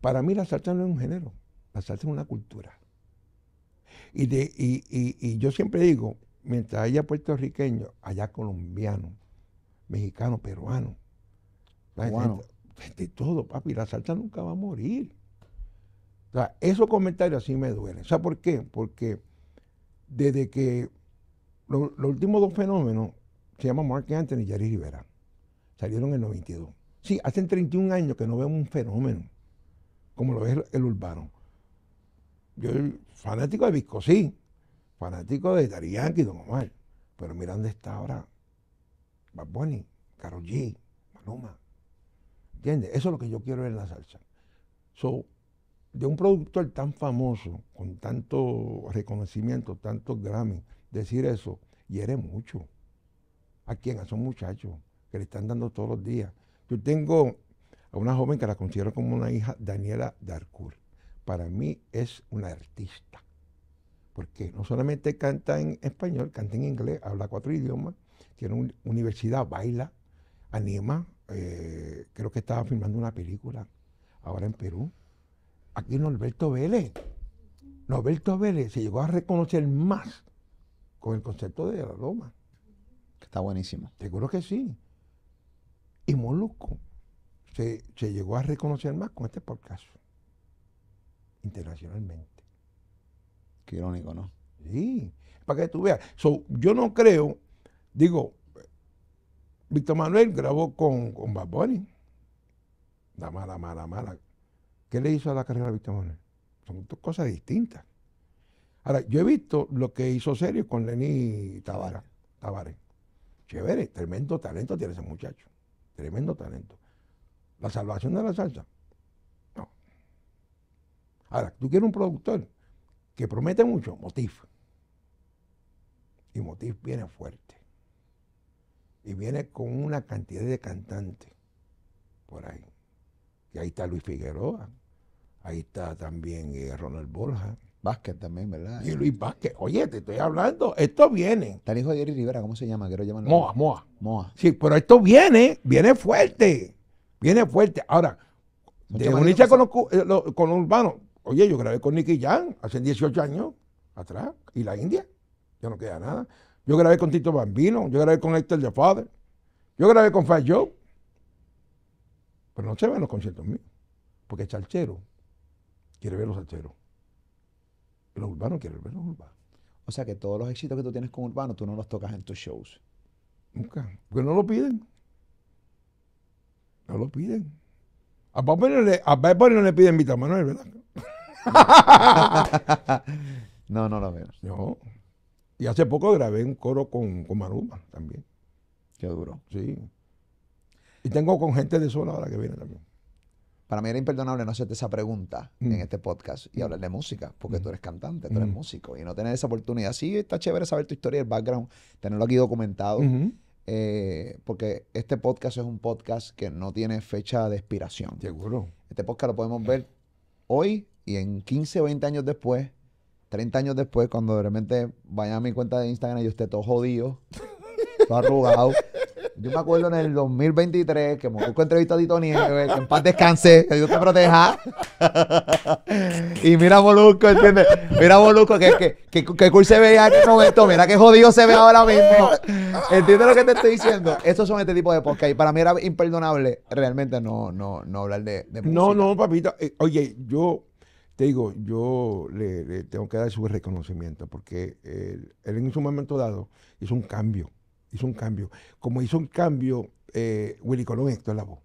Para mí la salsa no es un género, la salsa es una cultura. Y, de, yo siempre digo, mientras haya puertorriqueños, allá colombianos, mexicanos, peruanos, de todo, papi, la salsa nunca va a morir. O sea, esos comentarios así me duelen. O sea, ¿por qué? Porque desde que los últimos dos fenómenos se llaman Mark Anthony y Jerry Rivera. Salieron en el 92. Sí, hacen 31 años que no vemos un fenómeno como lo es el, urbano. Yo soy fanático de sí, fanático de Darianki y Don Omar, pero mira dónde está ahora Bad Caro Karol G, Maluma. ¿Entiendes? Eso es lo que yo quiero ver en la salsa. So, de un productor tan famoso, con tanto reconocimiento, tanto Grammy, decir eso, hiere mucho. ¿A quién? A esos muchachos que le están dando todos los días. Yo tengo a una joven que la considero como una hija, Daniela Darcourt. Para mí es una artista, porque no solamente canta en español, canta en inglés, habla cuatro idiomas, tiene una universidad, baila, anima, eh, creo que estaba filmando una película ahora en Perú aquí Norberto Vélez. Norberto Vélez se llegó a reconocer más con el concepto de la loma. Está buenísimo. Seguro que sí. Y Molusco se, llegó a reconocer más con este podcast internacionalmente. Qué irónico, ¿no? Sí, para que tú veas. yo no creo, digo, Víctor Manuel grabó con, con Bad Bunny. La mala, mala, mala ¿Qué le hizo a la carrera de Víctor Manuel? Son dos cosas distintas. Ahora, yo he visto lo que hizo Serio con Lenny Tavares. Tavares. Chévere, tremendo talento tiene ese muchacho. Tremendo talento. La salvación de la salsa. No. Ahora, tú quieres un productor que promete mucho, Motif. Y Motif viene fuerte. Y viene con una cantidad de cantantes por ahí. Y ahí está Luis Figueroa, Ahí está también eh, Ronald Borja. Vázquez también, ¿verdad? Y Luis Vázquez. Oye, te estoy hablando. Esto viene. Está el hijo de Jerry Rivera, ¿cómo se llama? Quiero llamarlo. Moa, Moa. Moa. Sí, pero esto viene, viene fuerte. Viene fuerte. Ahora, de unirse con, los, eh, con los urbanos. Oye, yo grabé con Nicky Jan hace 18 años atrás. Y la India. Ya no queda nada. Yo grabé con Tito Bambino. Yo grabé con Héctor de Father. Yo grabé con Fat Joe. Pero no se ven los conciertos míos. Porque es Charchero quiere ver los hacheros. los urbanos quieren ver los urbanos. O sea que todos los éxitos que tú tienes con urbanos, tú no los tocas en tus shows. Nunca. Porque no lo piden. No lo piden. A Bad le, no le piden ¿no Manuel, ¿verdad? no, no lo veo. No. Y hace poco grabé un coro con, con Maruma también. Qué duro. Sí. Y tengo con gente de zona ahora que viene también. Para mí era imperdonable no hacerte esa pregunta en mm. este podcast y mm. hablar de música, porque mm. tú eres cantante, tú eres músico, y no tener esa oportunidad. Sí, está chévere saber tu historia, el background, tenerlo aquí documentado, eh, porque este podcast es un podcast que no tiene fecha de expiración. Seguro. Este podcast lo podemos ver hoy y en 15 o 20 años después, 30 años después, cuando de repente vayan a mi cuenta de Instagram y usted todo jodido, todo arrugado. Yo me acuerdo en el 2023 que Molusco entrevistó a Tito Nieves, que en paz descanse, que Dios te proteja. y mira Molusco, ¿entiendes? Mira Molusco, que, que, que, cool se veía en ese momento, mira qué jodido se ve ahora mismo. ¿Entiendes lo que te estoy diciendo? Esos son este tipo de podcast. para mí era imperdonable realmente no, no, no hablar de, No, no, papito. Eh, oye, yo te digo, yo le, tengo que dar su reconocimiento porque eh, él en su momento dado hizo un cambio hizo un cambio. Como hizo un cambio eh, Willy Colón la voz,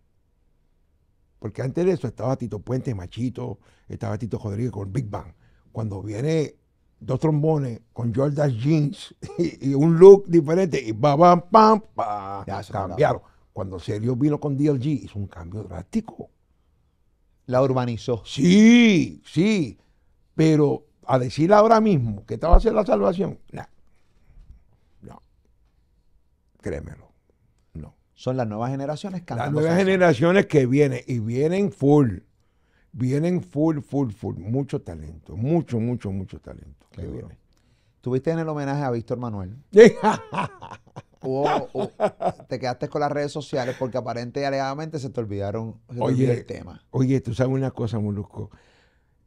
Porque antes de eso estaba Tito Puente, Machito, estaba Tito Rodríguez con Big Bang. Cuando viene dos trombones con Jordan Jeans y, un look diferente y va, pam, pam, pa ya, cambiaron. Cuando Sergio vino con DLG hizo un cambio drástico. La urbanizó. Sí, sí. Pero a decir ahora mismo que estaba va a ser la salvación, Créemelo, no. Son las nuevas generaciones Las nuevas generaciones que vienen y vienen full. Vienen full, full, full. Mucho talento, mucho, mucho, mucho talento. Que Tuviste en el homenaje a Víctor Manuel. o, te quedaste con las redes sociales porque aparentemente y alegadamente se te olvidaron el tema. Oye, tú sabes una cosa, Molusco.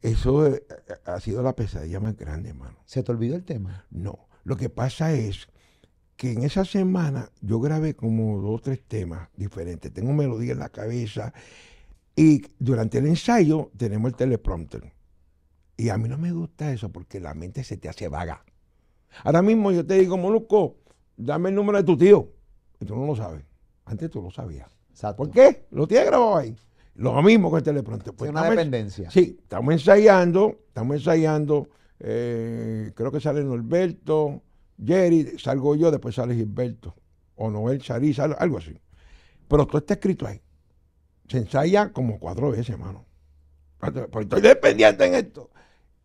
Eso eh, ha sido la pesadilla más grande, hermano. ¿Se te olvidó el tema? No. Lo que pasa es que en esa semana yo grabé como dos o tres temas diferentes. Tengo melodía en la cabeza y durante el ensayo tenemos el teleprompter. Y a mí no me gusta eso porque la mente se te hace vaga. Ahora mismo yo te digo, Moluco dame el número de tu tío. Y tú no lo sabes. Antes tú lo sabías. ¿Por qué? Lo tienes grabado ahí. Lo mismo con el teleprompter. es pues una dependencia. Sí, estamos ensayando, estamos ensayando. Eh, creo que sale Norberto, Jerry, salgo yo, después sale Gilberto, o Noel Chariz, algo así. Pero todo está escrito ahí. Se ensaya como cuatro veces, hermano. Porque estoy dependiente en esto.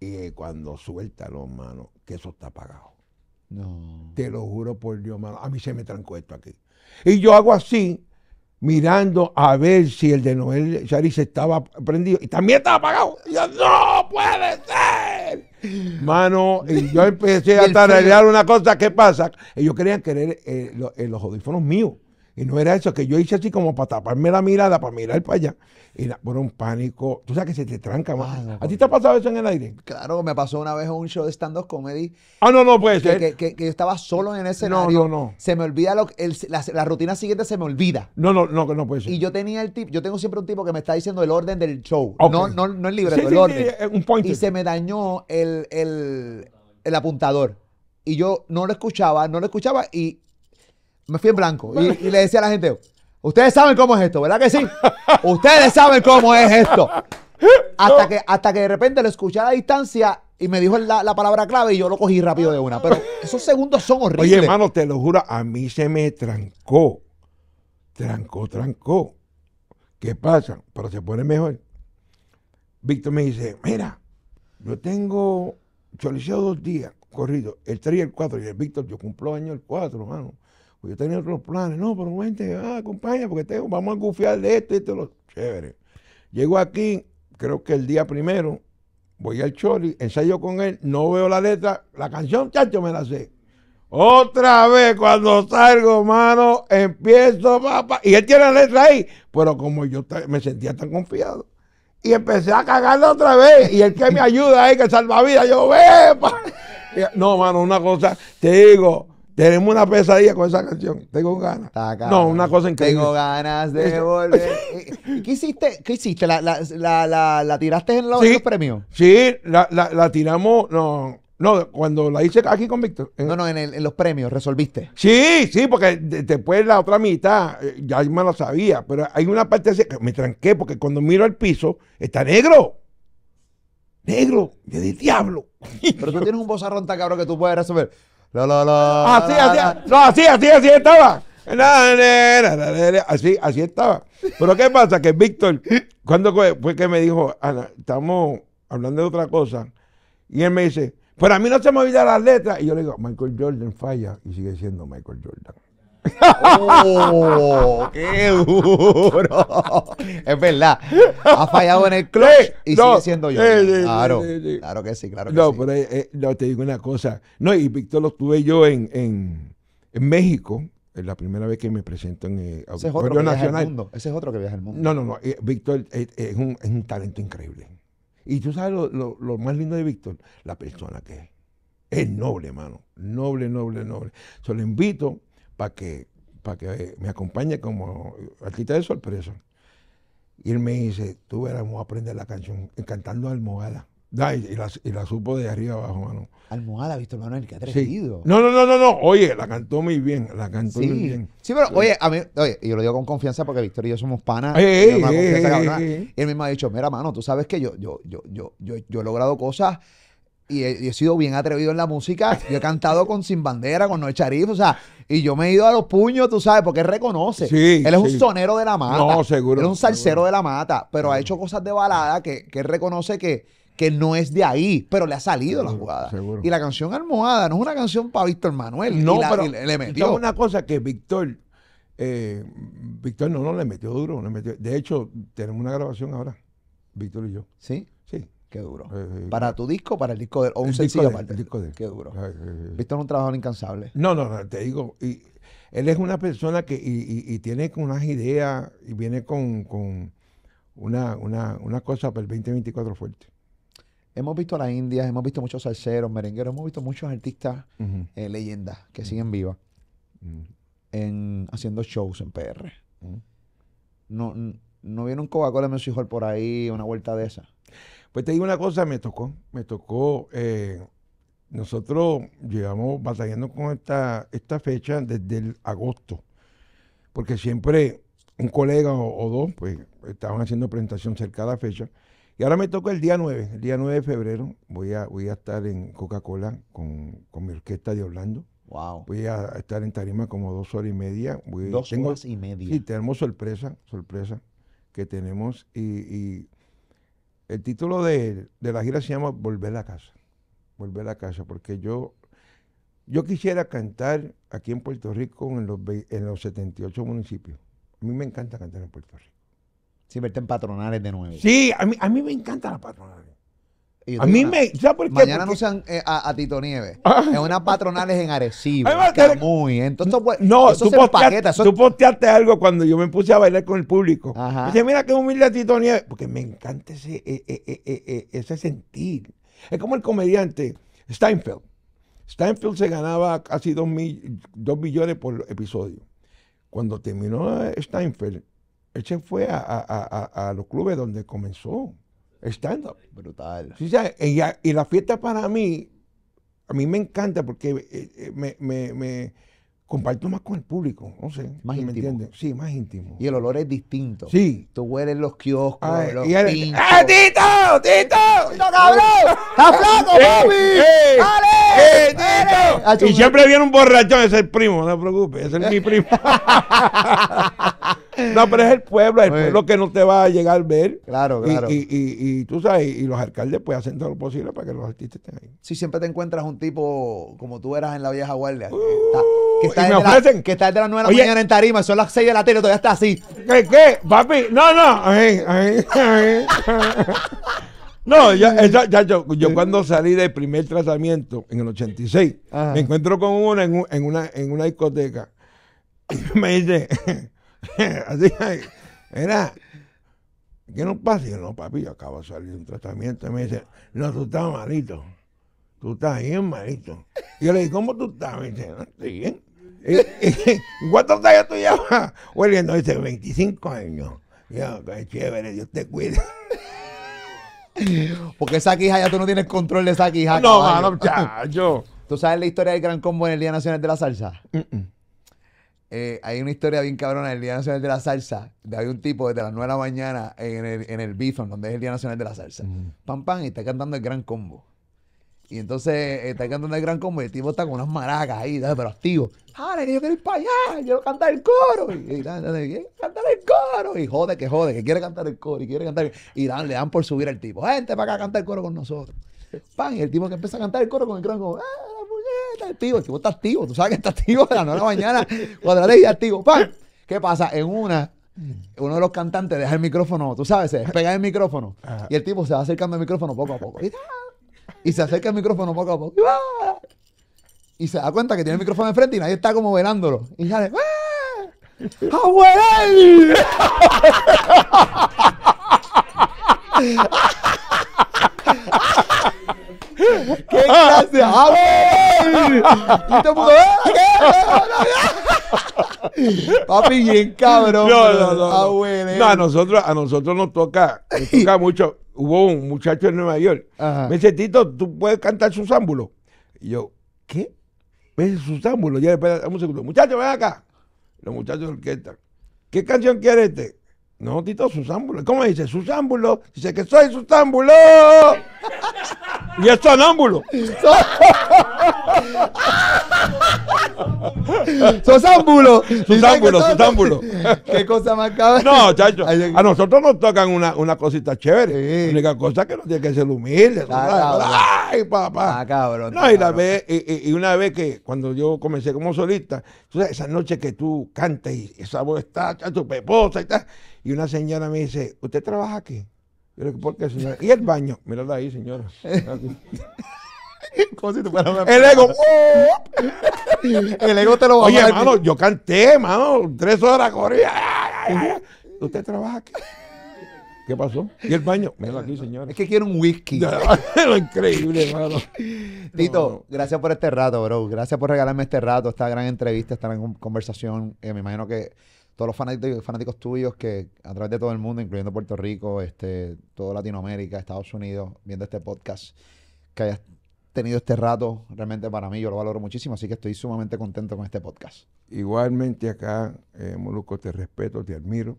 Y eh, cuando suelta los manos, que eso está apagado. No. Te lo juro por Dios, hermano. A mí se me trancó esto aquí. Y yo hago así, mirando a ver si el de Noel Chariz estaba prendido. Y también estaba apagado. Y yo, no puede ser. Mano, y yo empecé a tararear una cosa, que pasa? Ellos querían querer eh, eh los audífonos míos. Y no era eso, que yo hice así como para taparme la mirada, para mirar para allá. Y por un pánico. Tú sabes que se te tranca más. Ah, ¿A ti te ha pasado eso en el aire? Claro, me pasó una vez un show de stand-up comedy. Ah, no, no puede ser. Que, yo estaba solo en ese escenario. No, no, no. Se me olvida, lo, el, la, rutina siguiente se me olvida. No, no, no, no puede ser. Y yo tenía el tipo, yo tengo siempre un tipo que me está diciendo el orden del show. No, no, no el libreto, el orden. Sí, eh, un Y se me dañó el apuntador. Y yo no lo escuchaba, no lo escuchaba y me fui en blanco y, le decía a la gente, ustedes saben cómo es esto, ¿verdad que sí? ustedes saben cómo es esto. Hasta, que, hasta que de repente lo escuché a la distancia y me dijo la, palabra clave y yo lo cogí rápido de una. Pero esos segundos son horribles. Oye, hermano, te lo juro, a mí se me trancó. Trancó, trancó. ¿Qué pasa? Pero se pone mejor. Víctor me dice, mira, yo tengo hice dos días corrido, el 3 y el 4, y el Víctor, yo cumplo año el 4, hermano. Pues yo tenía otros planes, no, pero vente, ah, acompaña, porque tengo, vamos a confiar de esto, y esto, lo chévere. Llego aquí, creo que el día primero, voy al Choli, ensayo con él, no veo la letra, la canción, chacho, me la sé. Otra vez cuando salgo, mano, empiezo, papá. Y él tiene la letra ahí. Pero como yo me sentía tan confiado. Y empecé a cagarla otra vez. Y el que me ayuda ahí, que salva vida, yo, ve, No, mano, una cosa, te digo, tenemos una pesadilla con esa canción. Tengo ganas. no, una cosa increíble. Tengo ganas de volver. Eh, ¿Qué hiciste? ¿Qué hiciste? ¿La, tiraste en los, premios? Sí, la, tiramos. No, cuando la hice aquí con Víctor. no, no, en, los premios, resolviste. Sí, sí, porque después la otra mitad eh, ya me lo sabía. Pero hay una parte así que me tranqué porque cuando miro al piso está negro negro, de diablo. Pero tú tienes un bozarrón tan cabrón que tú puedes resolver. La, así, así, así, estaba. Así, así estaba. Pero ¿qué pasa? Que Víctor, cuando fue que me dijo, estamos hablando de otra cosa, y él me dice, pero a mí no se me olvidan las letras. Y yo le digo, Michael Jordan falla, y sigue siendo Michael Jordan. Oh, ¡Qué duro! Es verdad. Ha fallado en el clutch eh, y sigue siendo yo. Eh, eh, claro, claro que sí, claro que no, Pero, no, te digo una cosa. No, y Víctor lo tuve yo en, en, México. Es la primera vez que me presento en el Ese es otro que Nacional. Viaja mundo. Ese es otro que viaja al mundo. No, no, no. Víctor es, un, talento increíble. Y tú sabes lo, lo, más lindo de Víctor, la persona que es. Es noble, hermano. Noble, noble, noble. le invito para que, para que eh, me acompañe como artista de sorpresa. Y él me dice, tú verás, vamos a aprender la canción, eh, cantando Almohada. y, la, y, supo de arriba abajo, mano. Almohada, Víctor Manuel, que atrevido. No, no, no, no, no. Oye, la cantó muy bien, la cantó sí. muy bien. Sí, pero oye, a mí, oye, yo lo digo con confianza porque Víctor y yo somos panas. Y él mismo ha dicho, mira, mano, tú sabes que yo, yo, yo, yo, yo, yo he logrado cosas y he, sido bien atrevido en la música. Yo he cantado con Sin Bandera, con Noé Charif, o sea, y yo me he ido a los puños, tú sabes, porque él reconoce. él es un sonero de la mata. No, seguro. Él es un salsero de la mata, pero ha hecho cosas de balada que, él reconoce que, que no es de ahí, pero le ha salido la jugada. Y la canción Almohada no es una canción para Víctor Manuel. No, pero le metió. una cosa que Víctor, eh, Víctor no, no le metió duro. De hecho, tenemos una grabación ahora, Víctor y yo. Sí. Qué duro. Eh, eh, para eh. tu disco, para el disco del. O un sencillo Para El disco Qué duro. Víctor es un trabajador incansable. No, no, no, te digo. Y, él es una persona que. Y, y, tiene unas ideas y viene con, una, cosa para el 2024 fuerte. Hemos visto a la indias, hemos visto muchos salseros, merengueros, hemos visto muchos artistas leyendas que siguen vivas en, haciendo shows en PR. No, viene un Coca-Cola Messi por ahí, una vuelta de esa. Pues te digo una cosa, me tocó, me tocó. Eh, nosotros llevamos batallando con esta, esta fecha desde el agosto, porque siempre un colega o, dos, pues estaban haciendo presentación cerca de la fecha. Y ahora me tocó el día 9, el día 9 de febrero. Voy a, voy a estar en Coca-Cola con, con, mi orquesta de Orlando. Wow. Voy a estar en Tarima como dos horas y media. dos horas y media. Sí, tenemos sorpresa, sorpresa que tenemos. y el título de, la gira se llama Volver a casa. Volver a casa, porque yo, yo quisiera cantar aquí en Puerto Rico en los, en los 78 municipios. A mí me encanta cantar en Puerto Rico. Sí, sí, en patronales de nuevo. Sí, a mí, a mí me encanta la patronales a mí me. por Mañana porque... sean eh, a, Tito Nieves. Ah. es una unas patronales en Arecibo. Muy. Entonces, pues, no, tú, posteaste, algo cuando yo me puse a bailar con el público. Dice, mira qué humilde a Tito Nieves. Porque me encanta ese, e, e, e, ese sentir. Es como el comediante Steinfeld. Steinfeld se ganaba casi 2 millones por episodio. Cuando terminó Steinfeld, él se fue a, a los clubes donde comenzó stand Brutal. Sí, ¿sabes? Eh, y la fiesta para mí, a mí me encanta porque eh, eh, me, me, me comparto más con el público, no sé. Más íntimo. Sí, más íntimo. Y el olor es distinto. Sí. Tú hueles los kioscos, los y ¡Eh, Tito! ¡Tito! cabrón! ¡Está flaco, papi! ¡Eh, ¡Dale! ¡Eh, Tito! Y siempre viene un borrachón, ese es el primo, no te preocupes, ese es mi primo. No, pero es el pueblo, el pues, pueblo que no te va a llegar a ver. Claro, claro. Y, y, y, tú sabes, y los alcaldes pues hacen todo lo posible para que los artistas estén ahí. Si siempre te encuentras un tipo como tú eras en la vieja guardia, que uh, está, que desde, la, que está las 9 de la mañana en tarima, son las 6 de la y todavía está así. ¿Qué, qué? Papi, no, no. no, ya, ya, yo, cuando salí del primer tratamiento en el 86, me encuentro con uno una, en una discoteca. Y me dice, Así era, que no pasa? yo, no, papi, yo acabo de salir de un tratamiento. Y me dice, no, tú estás malito. Tú estás bien malito. Y yo le digo, ¿cómo tú estás? Me dice, no, estoy bien. ¿Cuántos años tú llevas? William dice 25 años. yo, qué chévere, Dios te cuide. Porque esa quija ya tú no tienes control de esa quija. No, no chacho. ¿Tú sabes la historia del Gran Combo en el Día Nacional de la Salsa? Mm, mm. Eh, hay una historia bien cabrona del Día Nacional de la Salsa. De ahí un tipo desde las 9 de la mañana en el, en donde es el Día Nacional de la Salsa. Mm. Pam, pam, y está cantando el Gran Combo. Y entonces eh, está cantando el Gran Combo y el tipo está con unas maracas ahí, dale pero activo. Ah, yo quiero ir para allá! ¡Quiero cantar el coro! Y, cantar el coro! Y jode que jode, que quiere cantar el coro y quiere cantar. Y le dan por subir al tipo. ¡Gente para acá a cantar el coro con nosotros! ¡Pam! Y el tipo que empieza a cantar el coro con el Gran Combo. ¡Ah! está activo, el tipo está activo, tú sabes que está activo a las 9 de la mañana, cuando la activo, ¡pam! ¿Qué pasa? En una, uno de los cantantes deja el micrófono, tú sabes, se despega el micrófono y el tipo se va acercando al micrófono poco a poco. Y, se acerca el micrófono poco a poco. Y, ¡ah! se da cuenta que tiene el micrófono enfrente y nadie está como velándolo. Y sale, ¡ah! ¡Abuel! ¡Qué gracia! ¡Abuel! Papi, bien cabrón. No, ah, no, a, nosotros, a nosotros nos toca, nos toca mucho. Hubo un muchacho en Nueva York. Me dice, Tito, ¿tú puedes cantar Susámbulo? Y yo, ¿qué? ¿Ves sus Susámbulo. Ya después, un segundo. Muchachos, ven acá. Los muchachos de orquesta. ¿Qué canción quiere este? No, Tito, Susámbulo. ¿Cómo dice? Susámbulo. Dice que soy Susámbulo. Y es sonámbulo. ¿Sosámbulo? Sonámbulo, sonámbulo. Qué cosa más cabrón. No, chacho. A nosotros nos tocan una, una cosita chévere. La única cosa es que no tiene que ser humilde. Ah, Ay, papá. Ah, cabrón. No, y, vez, y, y, una vez que cuando yo comencé como solista, esa noche que tú cantas y esa voz está, chacho, peposa y tal. Y una señora me dice, ¿usted trabaja aquí? señora? ¿Y el baño? Míralo ahí, señora. si El ego. ¡oh! el ego te lo va Oye, a Oye, hermano, yo canté, hermano. tres horas corría. ¿Usted trabaja aquí? ¿Qué pasó? ¿Y el baño? Míralo aquí, señora. Es que quiero un whisky. lo increíble, hermano. Tito, gracias por este rato, bro. Gracias por regalarme este rato, esta gran entrevista, esta gran conversación. Eh, me imagino que todos los fanáticos, tuyos que a través de todo el mundo, incluyendo Puerto Rico, este, toda Latinoamérica, Estados Unidos, viendo este podcast, que hayas tenido este rato, realmente para mí yo lo valoro muchísimo, así que estoy sumamente contento con este podcast. Igualmente acá, eh, Moluco, te respeto, te admiro.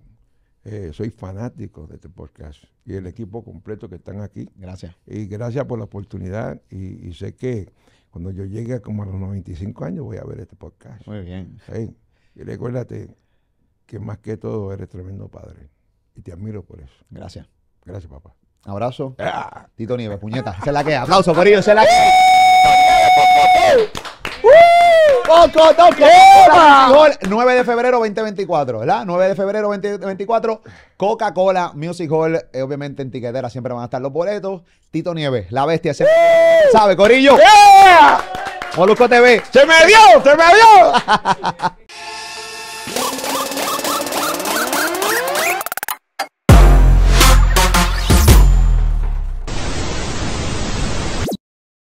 Eh, soy fanático de este podcast y el equipo completo que están aquí. Gracias. Y gracias por la oportunidad y, sé que cuando yo llegue como a los 95 años voy a ver este podcast. Muy bien. Sí. Y recuérdate, que más que todo eres tremendo padre. Y te admiro por eso. Gracias. Gracias, papá. Abrazo. Ah. Tito Nieves, puñeta. Se la queda. Aplauso, Corillo se la queda. ¡Poco ¡Uh! toque! 9 de febrero 2024, ¿verdad? 9 de febrero 2024, Coca-Cola Music Hall. Eh, obviamente en tiquetera siempre van a estar los boletos. Tito Nieves, la bestia. Se... ¡Uh! ¿Sabe, Corillo? Yeah. Molusco TV. ¡Se me dio! ¡Se me dio!